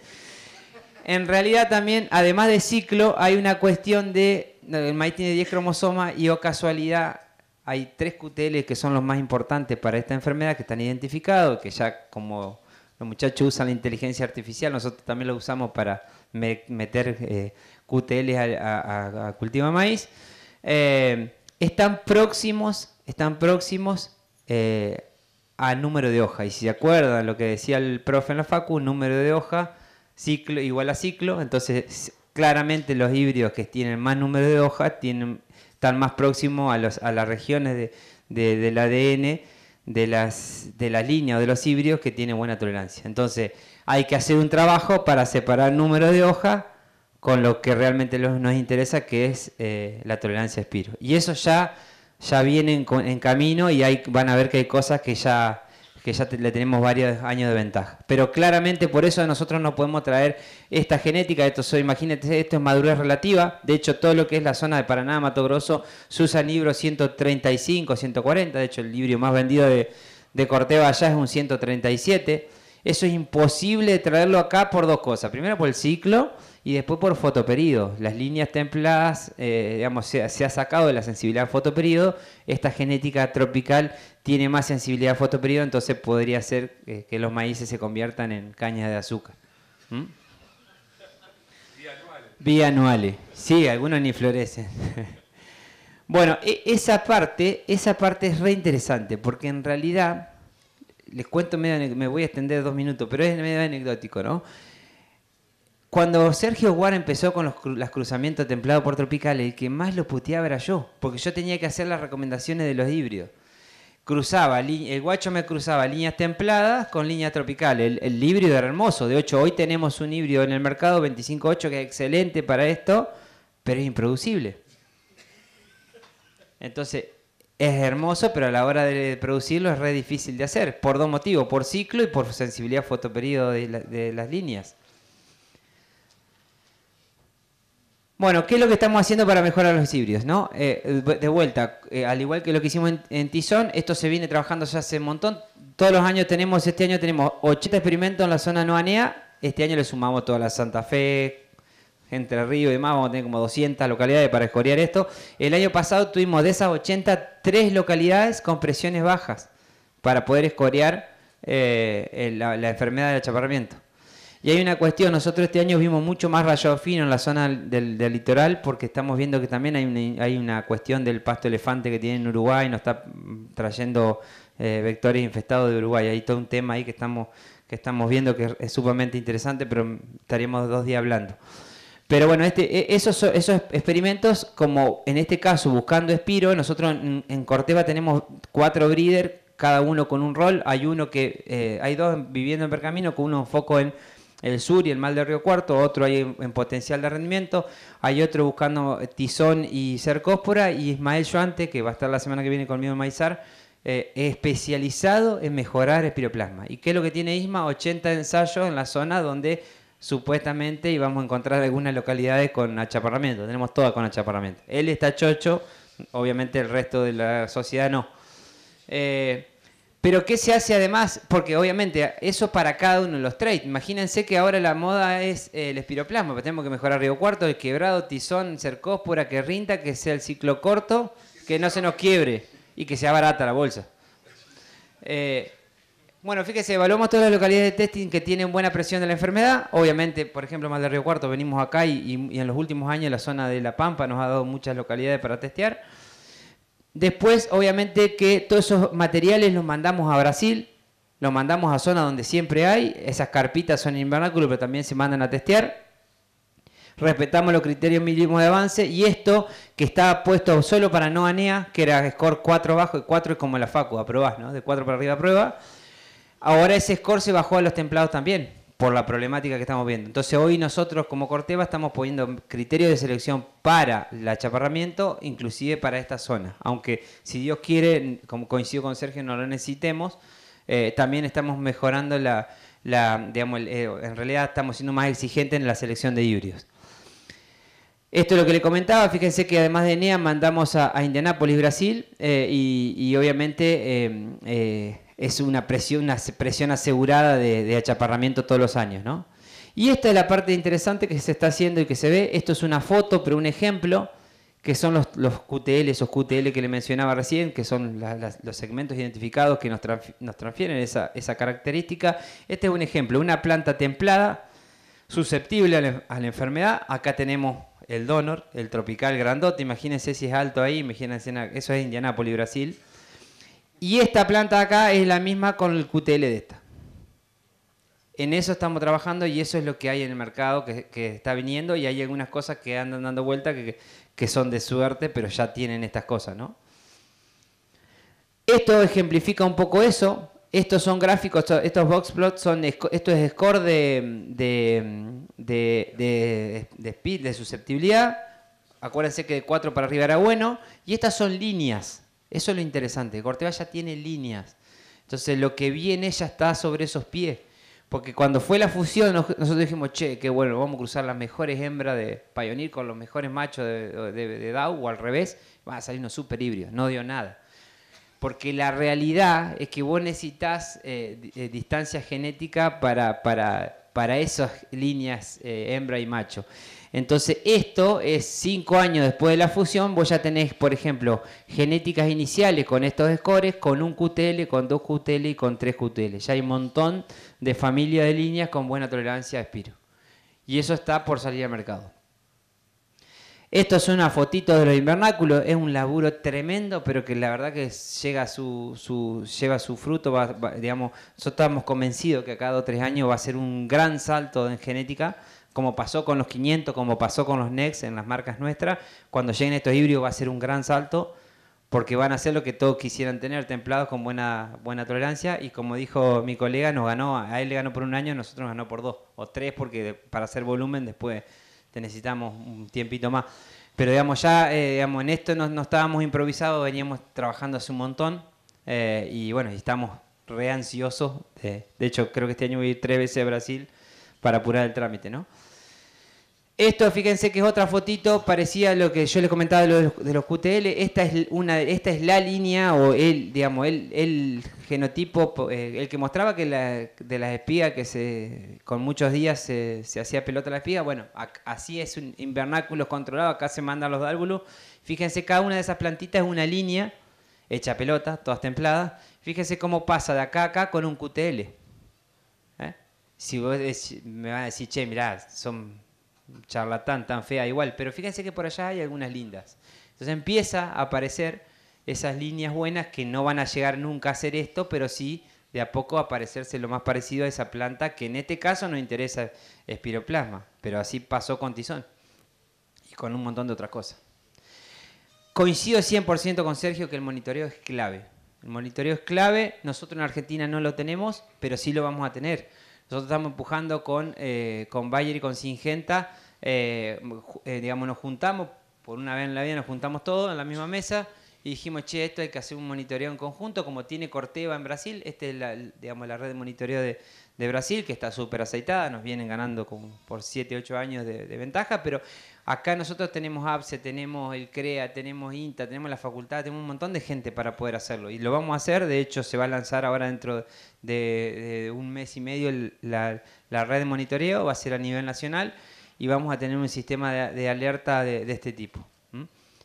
En realidad también, además de ciclo, hay una cuestión de... El maíz tiene 10 cromosomas y, o oh casualidad, hay tres QTL que son los más importantes para esta enfermedad, que están identificados, que ya como los muchachos usan la inteligencia artificial, nosotros también lo usamos para meter QTL eh, a, a, Maíz. Eh, están próximos, están próximos eh, a número de hoja. Y si se acuerdan lo que decía el profe en la facu, número de hoja, ciclo igual a ciclo. Entonces, claramente los híbridos que tienen más número de hoja tienen, están más próximos a, las regiones del ADN de las, de la línea o de los híbridos que tienen buena tolerancia. Entonces, hay que hacer un trabajo para separar número de hoja con lo que realmente nos interesa, que es eh, la tolerancia a espiro. Y eso ya, ya viene en, camino y hay, van a ver que hay cosas que ya que ya le tenemos varios años de ventaja. Pero claramente por eso nosotros no podemos traer esta genética, esto soy imagínate, esto es madurez relativa, de hecho todo lo que es la zona de Paraná, Mato Grosso, se usa en libro 135, 140, de hecho el libro más vendido de, Corteva allá es un 137, eso es imposible traerlo acá por dos cosas, primero por el ciclo, y después por fotoperiodo. Las líneas templadas, eh, digamos, se, ha sacado de la sensibilidad al esta genética tropical tiene más sensibilidad a fotoperiodo, entonces podría ser eh, que los maíces se conviertan en cañas de azúcar. ¿Mm? Bianuales. Sí, algunos ni florecen. bueno, e, esa parte, esa parte es re interesante, porque en realidad, les cuento medio, me voy a extender dos minutos, pero es medio anecdótico, ¿no? Cuando Sergio Guar empezó con los, cruzamientos templados por tropicales, el que más lo puteaba era yo, porque yo tenía que hacer las recomendaciones de los híbridos cruzaba, el guacho me cruzaba líneas templadas con líneas tropicales. El, híbrido era hermoso. De hecho, hoy tenemos un híbrido en el mercado 25.8 que es excelente para esto, pero es improducible. Entonces, es hermoso, pero a la hora de producirlo es re difícil de hacer, por dos motivos, por ciclo y por sensibilidad fotoperiodo de las líneas. Bueno, ¿qué es lo que estamos haciendo para mejorar los híbridos? ¿no? Eh, de vuelta, eh, al igual que lo que hicimos en, Tizón, esto se viene trabajando ya hace un montón. Todos los años tenemos, este año tenemos 80 experimentos en la zona no Este año le sumamos toda la Santa Fe, Entre Río y demás. Vamos a tener como 200 localidades para escorear esto. El año pasado tuvimos de esas 80, 3 localidades con presiones bajas para poder escorear eh, la, la enfermedad del achaparramiento. Y hay una cuestión, nosotros este año vimos mucho más rayado fino en la zona del, litoral porque estamos viendo que también hay una, hay una, cuestión del pasto elefante que tiene en Uruguay, nos está trayendo eh, vectores infestados de Uruguay. Hay todo un tema ahí que estamos, que estamos viendo que es sumamente interesante, pero estaríamos dos días hablando. Pero bueno, este, e, esos, esos experimentos, como en este caso buscando espiro, nosotros en, Corteva tenemos cuatro breeder, cada uno con un rol. Hay uno que, eh, hay dos viviendo en percamino, con uno en foco en el sur y el mal de Río Cuarto, otro ahí en potencial de rendimiento, hay otro buscando Tizón y Cercóspora, y Ismael Joante, que va a estar la semana que viene conmigo en Maizar, eh, especializado en mejorar espiroplasma. ¿Y qué es lo que tiene ISMA? 80 ensayos en la zona donde supuestamente íbamos a encontrar algunas localidades con achaparramiento, tenemos todas con achaparramiento. Él está chocho, obviamente el resto de la sociedad no. Eh, pero ¿qué se hace además? Porque obviamente eso para cada uno de los trades. Imagínense que ahora la moda es eh, el espiroplasma, pero pues tenemos que mejorar Río Cuarto, el quebrado, tizón, cercóspora, que rinda, que sea el ciclo corto, que no se nos quiebre y que sea barata la bolsa. Eh, bueno, fíjense, evaluamos todas las localidades de testing que tienen buena presión de la enfermedad. Obviamente, por ejemplo, más de Río Cuarto, venimos acá y en los últimos años la zona de La Pampa nos ha dado muchas localidades para testear. Después, obviamente, que todos esos materiales los mandamos a Brasil, los mandamos a zona donde siempre hay. Esas carpitas son invernáculo, pero también se mandan a testear. Respetamos los criterios mínimos de avance y esto que estaba puesto solo para no ANEA, que era score 4 bajo y 4 es como la FACU, aprobás, ¿no? De 4 para arriba prueba. Ahora ese score se bajó a los templados también por la problemática que estamos viendo. Entonces hoy nosotros como Corteva estamos poniendo criterios de selección para el achaparramiento, inclusive para esta zona. Aunque si Dios quiere, como coincido con Sergio, no lo necesitemos, eh, también estamos mejorando la, digamos, eh, en realidad estamos siendo más exigentes en la selección de híbridos. Esto es lo que le comentaba, fíjense que además de ENEA mandamos a, Indianápolis, Brasil, eh, y, obviamente es una presión, una presión asegurada de, achaparramiento todos los años, ¿no? Y esta es la parte interesante que se está haciendo y que se ve. Esto es una foto, pero un ejemplo, que son los, QTL, esos QTL que le mencionaba recién, que son los segmentos identificados que nos, transfieren esa, característica. Este es un ejemplo, una planta templada, susceptible a la, enfermedad. Acá tenemos el donor, el tropical grandote. Imagínense si es alto ahí, imagínense, eso es Indianápolis, Brasil. Y esta planta acá es la misma con el QTL de esta. En eso estamos trabajando y eso es lo que hay en el mercado que, está viniendo y hay algunas cosas que andan dando vuelta que, son de suerte, pero ya tienen estas cosas, ¿no? Esto ejemplifica un poco eso. Estos son gráficos, estos box plots son, esto es score de, de, de speed, de susceptibilidad. Acuérdense que de 4 para arriba era bueno. Y estas son líneas eso es lo interesante. Corteva ya tiene líneas. Entonces lo que viene ella está sobre esos pies. Porque cuando fue la fusión, nosotros dijimos, che, qué bueno, vamos a cruzar las mejores hembras de payonir con los mejores machos de, de, o al revés, van a salir unos super híbridos. No dio nada. Porque la realidad es que vos necesitas eh, eh, distancia genética para, para, esas líneas eh, hembra y macho. Entonces, esto es cinco años después de la fusión. Vos ya tenés, por ejemplo, genéticas iniciales con estos scores, con un QTL, con dos QTL y con tres QTL. Ya hay un montón de familias de líneas con buena tolerancia a espiro. Y eso está por salir al mercado. Esto es una fotito de los invernáculos, es un laburo tremendo, pero que la verdad que llega su, su lleva su fruto, digamos, nosotros estamos convencidos que a cada dos o tres años va a ser un gran salto en genética como pasó con los 500, como pasó con los NEX en las marcas nuestras, cuando lleguen estos híbridos va a ser un gran salto porque van a ser lo que todos quisieran tener, templados con buena, buena tolerancia y como dijo mi colega, nos ganó, a él le ganó por un año, nosotros nos ganó por dos o tres porque para hacer volumen después te necesitamos un tiempito más. Pero digamos, ya eh, digamos, en esto no, estábamos improvisados, veníamos trabajando hace un montón eh, y bueno, estamos re ansiosos. De, de hecho, creo que este año voy a ir tres veces a Brasil para apurar el trámite, ¿no? Esto, fíjense que es otra fotito, parecía lo que yo les comentaba de los, de los QTL. Esta es, una, esta es la línea o el, digamos, el, el genotipo, eh, el que mostraba que de las espigas que se, con muchos días se, hacía pelota la espiga. Bueno, así es un invernáculo controlado, acá se mandan los dálvulos. Fíjense, cada una de esas plantitas es una línea hecha pelota, todas templadas. Fíjense cómo pasa de acá a acá con un QTL si vos me van a decir, che, mirá, son charlatán, tan fea, igual, pero fíjense que por allá hay algunas lindas. Entonces empieza a aparecer esas líneas buenas que no van a llegar nunca a ser esto, pero sí de a poco aparecerse lo más parecido a esa planta que en este caso no interesa espiroplasma, pero así pasó con tizón y con un montón de otras cosas. Coincido 100% con Sergio que el monitoreo es clave. El monitoreo es clave, nosotros en Argentina no lo tenemos, pero sí lo vamos a tener. Nosotros estamos empujando eh, con, Bayer y con Singenta, eh, eh, digamos, nos juntamos, por una vez en la vida nos juntamos todos en la misma mesa y dijimos, che, esto hay que hacer un monitoreo en conjunto, como tiene Corteva en Brasil, esta es la, digamos, la red de monitoreo de, Brasil, que está súper aceitada, nos vienen ganando por 7, 8 años de, ventaja, pero acá nosotros tenemos APSE, tenemos el CREA, tenemos INTA, tenemos la facultad, tenemos un montón de gente para poder hacerlo, y lo vamos a hacer, de hecho se va a lanzar ahora dentro de, un mes y medio la, red de monitoreo, va a ser a nivel nacional, y vamos a tener un sistema de, alerta de, de este tipo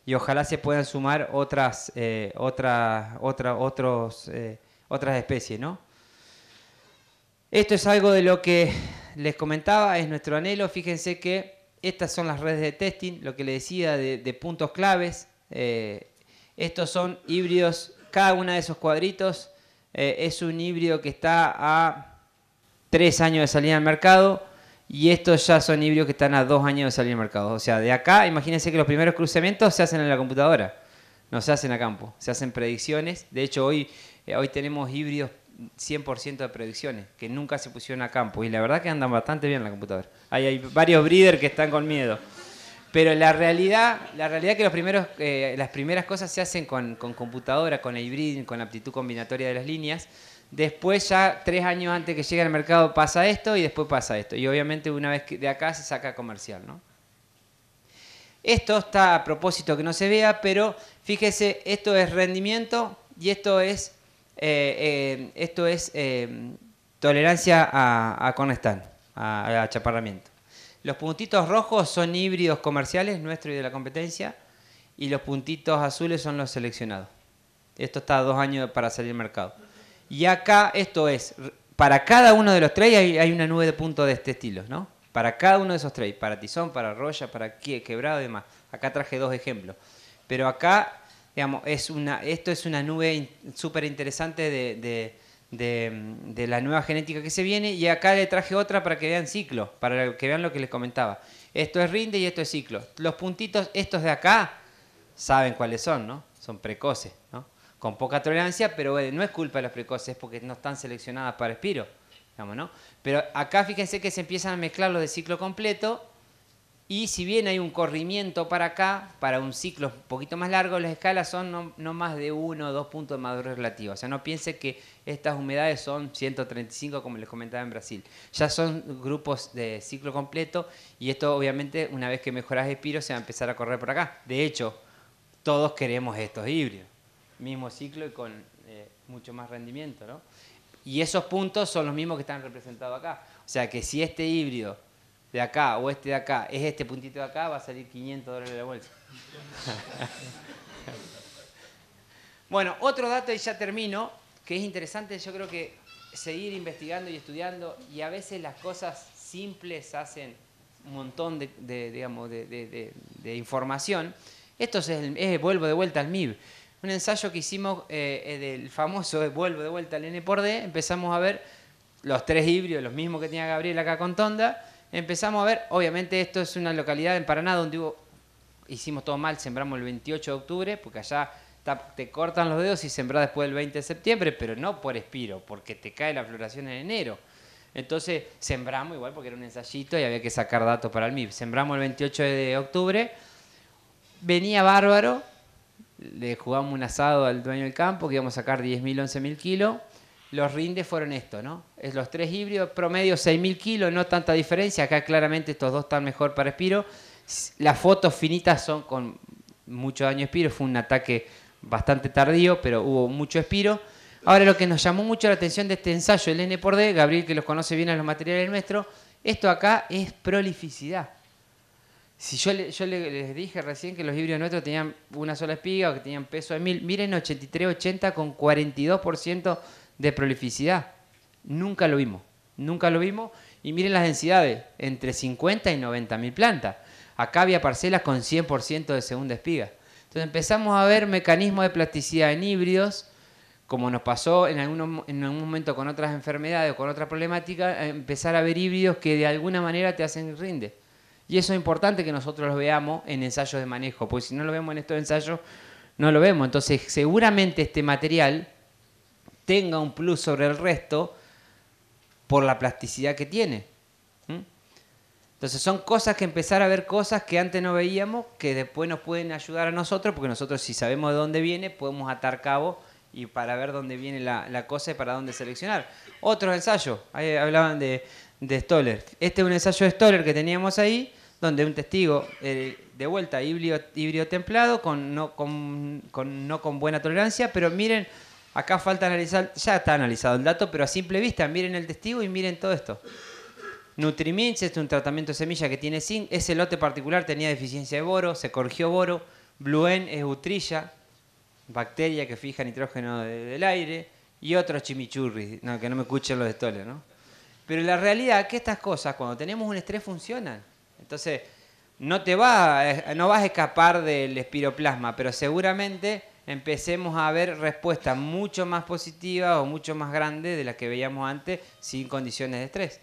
y ojalá se puedan sumar otras, eh, eh, especies, Esto es algo de lo que les comentaba, es nuestro anhelo. Fíjense que estas son las redes de testing, lo que les decía de, puntos claves. Eh, estos son híbridos, cada uno de esos cuadritos es un híbrido que está a tres años de salida al mercado y estos ya son híbridos que están a dos años de salir al mercado. O sea, de acá, imagínense que los primeros cruzamientos se hacen en la computadora, no se hacen a campo, se hacen predicciones. De hecho, hoy, eh, hoy tenemos híbridos 100% de predicciones que nunca se pusieron a campo. Y la verdad que andan bastante bien en la computadora. Hay, varios breeders que están con miedo. Pero la realidad, la realidad es que los primeros, eh, las primeras cosas se hacen con, con computadora, con el hybrid, con la aptitud combinatoria de las líneas. Después ya tres años antes que llegue al mercado pasa esto y después pasa esto. Y obviamente una vez que de acá se saca comercial, ¿no? Esto está a propósito que no se vea, pero fíjese, esto es rendimiento y esto es, eh, eh, esto es eh, tolerancia a, a conestán, a, a chaparramiento. Los puntitos rojos son híbridos comerciales, nuestro y de la competencia, y los puntitos azules son los seleccionados. Esto está dos años para salir al mercado. Y acá esto es, para cada uno de los tres hay, una nube de puntos de este estilo, ¿no? Para cada uno de esos tres, para Tizón, para Roya, para Quebrado y demás. Acá traje dos ejemplos. Pero acá, digamos, esto es una nube súper interesante de, de, la nueva genética que se viene. Y acá le traje otra para que vean ciclo, para que vean lo que les comentaba. Esto es rinde y esto es ciclo. Los puntitos, estos de acá, saben cuáles son, ¿no? Son precoces, ¿no? con poca tolerancia, pero no es culpa de los precoces, porque no están seleccionadas para espiro, ¿no? Pero acá fíjense que se empiezan a mezclar los de ciclo completo y si bien hay un corrimiento para acá, para un ciclo un poquito más largo, las escalas son no, más de uno o dos puntos de madurez relativa. O sea, no piense que estas humedades son 135, como les comentaba en Brasil. Ya son grupos de ciclo completo y esto obviamente una vez que mejoras espiro se va a empezar a correr por acá. De hecho, todos queremos estos híbridos mismo ciclo y con eh, mucho más rendimiento. ¿no? Y esos puntos son los mismos que están representados acá. O sea que si este híbrido de acá o este de acá es este puntito de acá, va a salir 500 dólares de la bolsa. bueno, otro dato y ya termino, que es interesante, yo creo que seguir investigando y estudiando y a veces las cosas simples hacen un montón de, digamos, de, información. Esto es, es, vuelvo de vuelta al MIB un ensayo que hicimos eh, eh, del famoso Vuelvo de vuelta al N por D, empezamos a ver los tres híbridos, los mismos que tenía Gabriel acá con Tonda, empezamos a ver, obviamente esto es una localidad en Paraná donde hicimos todo mal, sembramos el 28 de octubre, porque allá te cortan los dedos y sembrás después del 20 de septiembre, pero no por espiro, porque te cae la floración en enero. Entonces sembramos igual porque era un ensayito y había que sacar datos para el MIP Sembramos el 28 de octubre, venía bárbaro, le jugamos un asado al dueño del campo, que íbamos a sacar 10.000, 11.000 kilos. Los rindes fueron estos, ¿no? Es los tres híbridos, promedio 6.000 kilos, no tanta diferencia. Acá claramente estos dos están mejor para Espiro. Las fotos finitas son con mucho daño Espiro. Fue un ataque bastante tardío, pero hubo mucho Espiro. Ahora, lo que nos llamó mucho la atención de este ensayo, el N por D, Gabriel que los conoce bien a los materiales nuestros, esto acá es prolificidad. Si yo, les dije recién que los híbridos nuestros tenían una sola espiga o que tenían peso de mil, miren 83-80 con 42% de prolificidad. Nunca lo vimos, nunca lo vimos. Y miren las densidades, entre 50 y 90 mil plantas. Acá había parcelas con 100% de segunda espiga. Entonces empezamos a ver mecanismos de plasticidad en híbridos, como nos pasó en, en algún momento con otras enfermedades o con otra problemática, empezar a ver híbridos que de alguna manera te hacen rinde. Y eso es importante que nosotros lo veamos en ensayos de manejo, porque si no lo vemos en estos ensayos, no lo vemos. Entonces, seguramente este material tenga un plus sobre el resto por la plasticidad que tiene. Entonces son cosas que empezar a ver cosas que antes no veíamos, que después nos pueden ayudar a nosotros, porque nosotros si sabemos de dónde viene, podemos atar cabo y para ver dónde viene la, cosa y para dónde seleccionar. Otro ensayo, ahí hablaban de, de Stoller. Este es un ensayo de Stoller que teníamos ahí, donde un testigo, eh, de vuelta, híbrido, híbrido templado, con no con, no con buena tolerancia, pero miren, acá falta analizar, ya está analizado el dato, pero a simple vista, miren el testigo y miren todo esto. Nutrimince este es un tratamiento de semilla que tiene zinc. Ese lote particular tenía deficiencia de boro, se corrigió boro. Bluen es utrilla, bacteria que fija nitrógeno del aire y otros chimichurris, no, que no me escuchen los estoles, ¿no? Pero la realidad es que estas cosas, cuando tenemos un estrés, funcionan. Entonces, no te vas, eh, no vas a escapar del espiroplasma, pero seguramente empecemos a ver respuestas mucho más positivas o mucho más grandes de las que veíamos antes sin condiciones de estrés.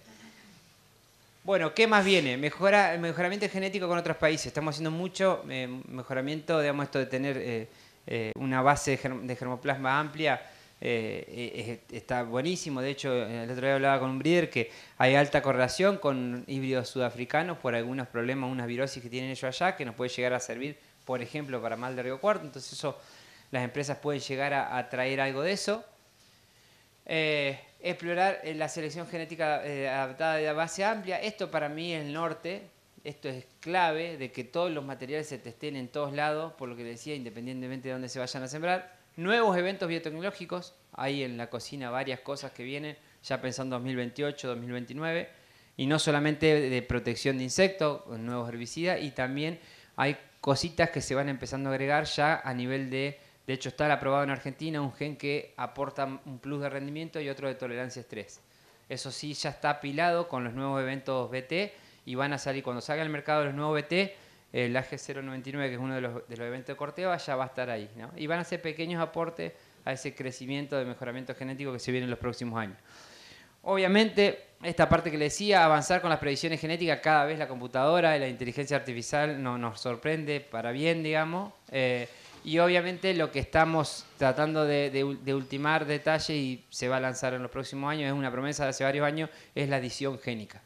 Bueno, ¿qué más viene? Mejora, mejoramiento genético con otros países. Estamos haciendo mucho eh, mejoramiento, digamos, esto de tener eh, eh, una base de, germoplasma amplia, eh, eh, está buenísimo. De hecho, el otro día hablaba con un breeder que hay alta correlación con híbridos sudafricanos por algunos problemas, unas virosis que tienen ellos allá, que nos puede llegar a servir, por ejemplo, para mal de Río Cuarto. Entonces, eso, las empresas pueden llegar a, traer algo de eso. explorar la selección genética adaptada de la base amplia. Esto para mí es el norte, esto es clave de que todos los materiales se testen en todos lados, por lo que decía, independientemente de dónde se vayan a sembrar. Nuevos eventos biotecnológicos, hay en la cocina varias cosas que vienen, ya pensando 2028, 2029, y no solamente de protección de insectos, nuevos herbicidas, y también hay cositas que se van empezando a agregar ya a nivel de, de hecho está aprobado en Argentina un gen que aporta un plus de rendimiento y otro de tolerancia a estrés. Eso sí, ya está apilado con los nuevos eventos BT y van a salir, cuando salga al mercado los nuevos BT, el AG099, que es uno de los, eventos de corteo, ya va a estar ahí. Y van a hacer pequeños aportes a ese crecimiento de mejoramiento genético que se viene en los próximos años. Obviamente, esta parte que le decía, avanzar con las predicciones genéticas, cada vez la computadora y la inteligencia artificial no, nos sorprende para bien, digamos. Eh, y obviamente lo que estamos tratando de, ultimar detalle y se va a lanzar en los próximos años, es una promesa de hace varios años, es la adición génica.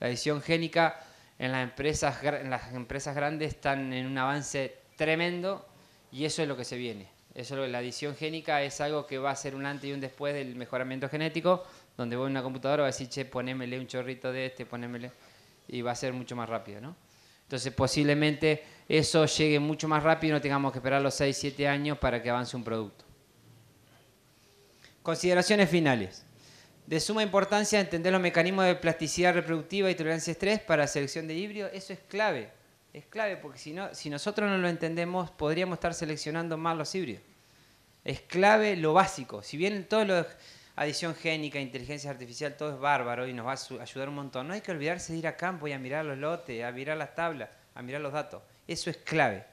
La edición génica en las empresas, en las empresas grandes están en un avance tremendo y eso es lo que se viene. Eso, la edición génica es algo que va a ser un antes y un después del mejoramiento genético, donde voy a una computadora va a decir, che, ponémele un chorrito de este, ponémele, y va a ser mucho más rápido, ¿no? Entonces posiblemente eso llegue mucho más rápido y no tengamos que esperar los 6, 7 años para que avance un producto. Consideraciones finales. De suma importancia entender los mecanismos de plasticidad reproductiva y tolerancia a estrés para selección de híbridos, Eso es clave. Es clave porque si, no, si nosotros no lo entendemos, podríamos estar seleccionando mal los híbridos. Es clave lo básico. Si bien todo lo adición génica, inteligencia artificial, todo es bárbaro y nos va a ayudar un montón, no hay que olvidarse de ir a campo y a mirar los lotes, a mirar las tablas, a mirar los datos. Eso es clave.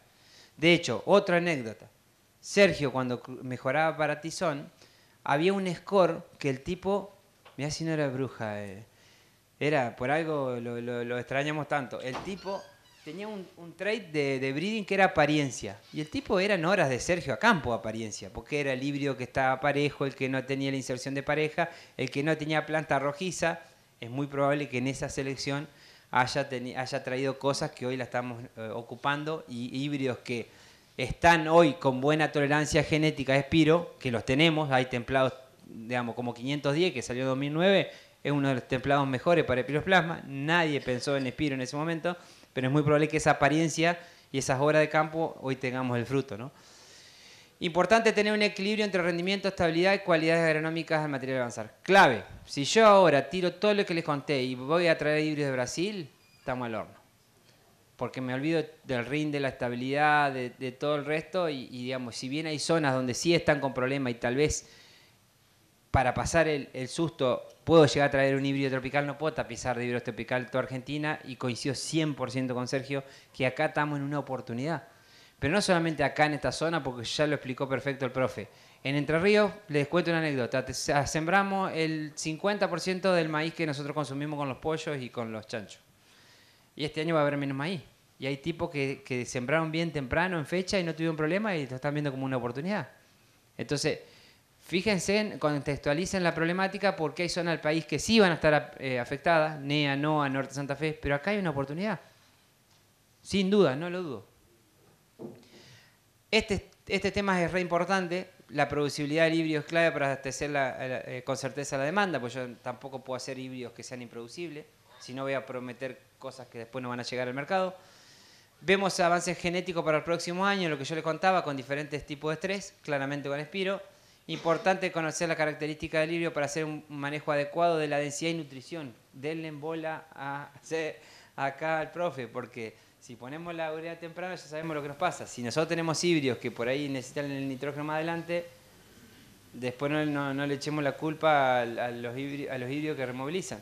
De hecho, otra anécdota. Sergio, cuando mejoraba para Tizón, había un score que el tipo Mirá si no era bruja. Eh. Era, por algo lo, extrañamos tanto. El tipo tenía un, trait de, breeding que era apariencia. Y el tipo eran horas de Sergio a campo apariencia, porque era el híbrido que estaba parejo, el que no tenía la inserción de pareja, el que no tenía planta rojiza. Es muy probable que en esa selección haya, traído cosas que hoy la estamos eh, ocupando y híbridos que están hoy con buena tolerancia genética de espiro, que los tenemos, hay templados digamos, como 510 que salió en 2009, es uno de los templados mejores para piroplasma, Nadie pensó en Espiro en ese momento, pero es muy probable que esa apariencia y esas horas de campo hoy tengamos el fruto, ¿no? Importante tener un equilibrio entre rendimiento, estabilidad y cualidades agronómicas del material de avanzar. Clave, si yo ahora tiro todo lo que les conté y voy a traer híbridos de Brasil, estamos al horno. Porque me olvido del ring, de la estabilidad, de, todo el resto y, y, digamos, si bien hay zonas donde sí están con problemas y tal vez para pasar el, susto, puedo llegar a traer un híbrido tropical, no puedo tapizar de híbrido tropical toda Argentina y coincido 100% con Sergio que acá estamos en una oportunidad. Pero no solamente acá en esta zona, porque ya lo explicó perfecto el profe. En Entre Ríos, les cuento una anécdota, sembramos el 50% del maíz que nosotros consumimos con los pollos y con los chanchos. Y este año va a haber menos maíz. Y hay tipos que, que sembraron bien temprano en fecha y no tuvieron problema y lo están viendo como una oportunidad. Entonces, Fíjense, contextualicen la problemática porque hay zonas del país que sí van a estar eh, afectadas, NEA, NOA, Norte Santa Fe, pero acá hay una oportunidad. Sin duda, no lo dudo. Este, este tema es re importante. La producibilidad del híbrido es clave para abastecer eh, eh, con certeza la demanda, pues yo tampoco puedo hacer híbridos que sean improducibles, si no voy a prometer cosas que después no van a llegar al mercado. Vemos avances genéticos para el próximo año, lo que yo les contaba, con diferentes tipos de estrés, claramente con espiro Importante conocer la característica del híbrido para hacer un manejo adecuado de la densidad y nutrición. Denle en bola acá al profe, porque si ponemos la urea temprana ya sabemos lo que nos pasa. Si nosotros tenemos híbridos que por ahí necesitan el nitrógeno más adelante, después no, le echemos la culpa a, los, híbridos, que removilizan.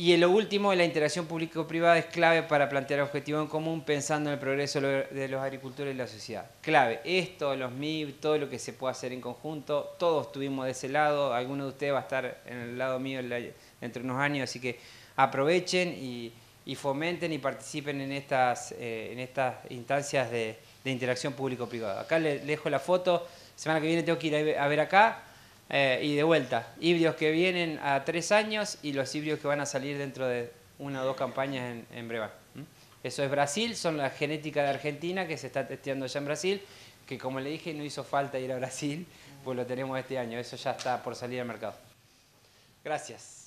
Y en lo último, la interacción público-privada es clave para plantear objetivos en común pensando en el progreso de los agricultores y la sociedad. Clave, esto, los MIB, todo lo que se puede hacer en conjunto, todos estuvimos de ese lado, alguno de ustedes va a estar en el lado mío entre unos años, así que aprovechen y, fomenten y participen en estas, eh, estas instancias de, de interacción público-privada. Acá les dejo la foto, semana que viene tengo que ir a ver acá, eh, y de vuelta, híbridos que vienen a tres años y los híbridos que van a salir dentro de una o dos campañas en, en Eso es Brasil, son la genética de Argentina que se está testeando ya en Brasil, que como le dije no hizo falta ir a Brasil, pues lo tenemos este año, eso ya está por salir al mercado. Gracias.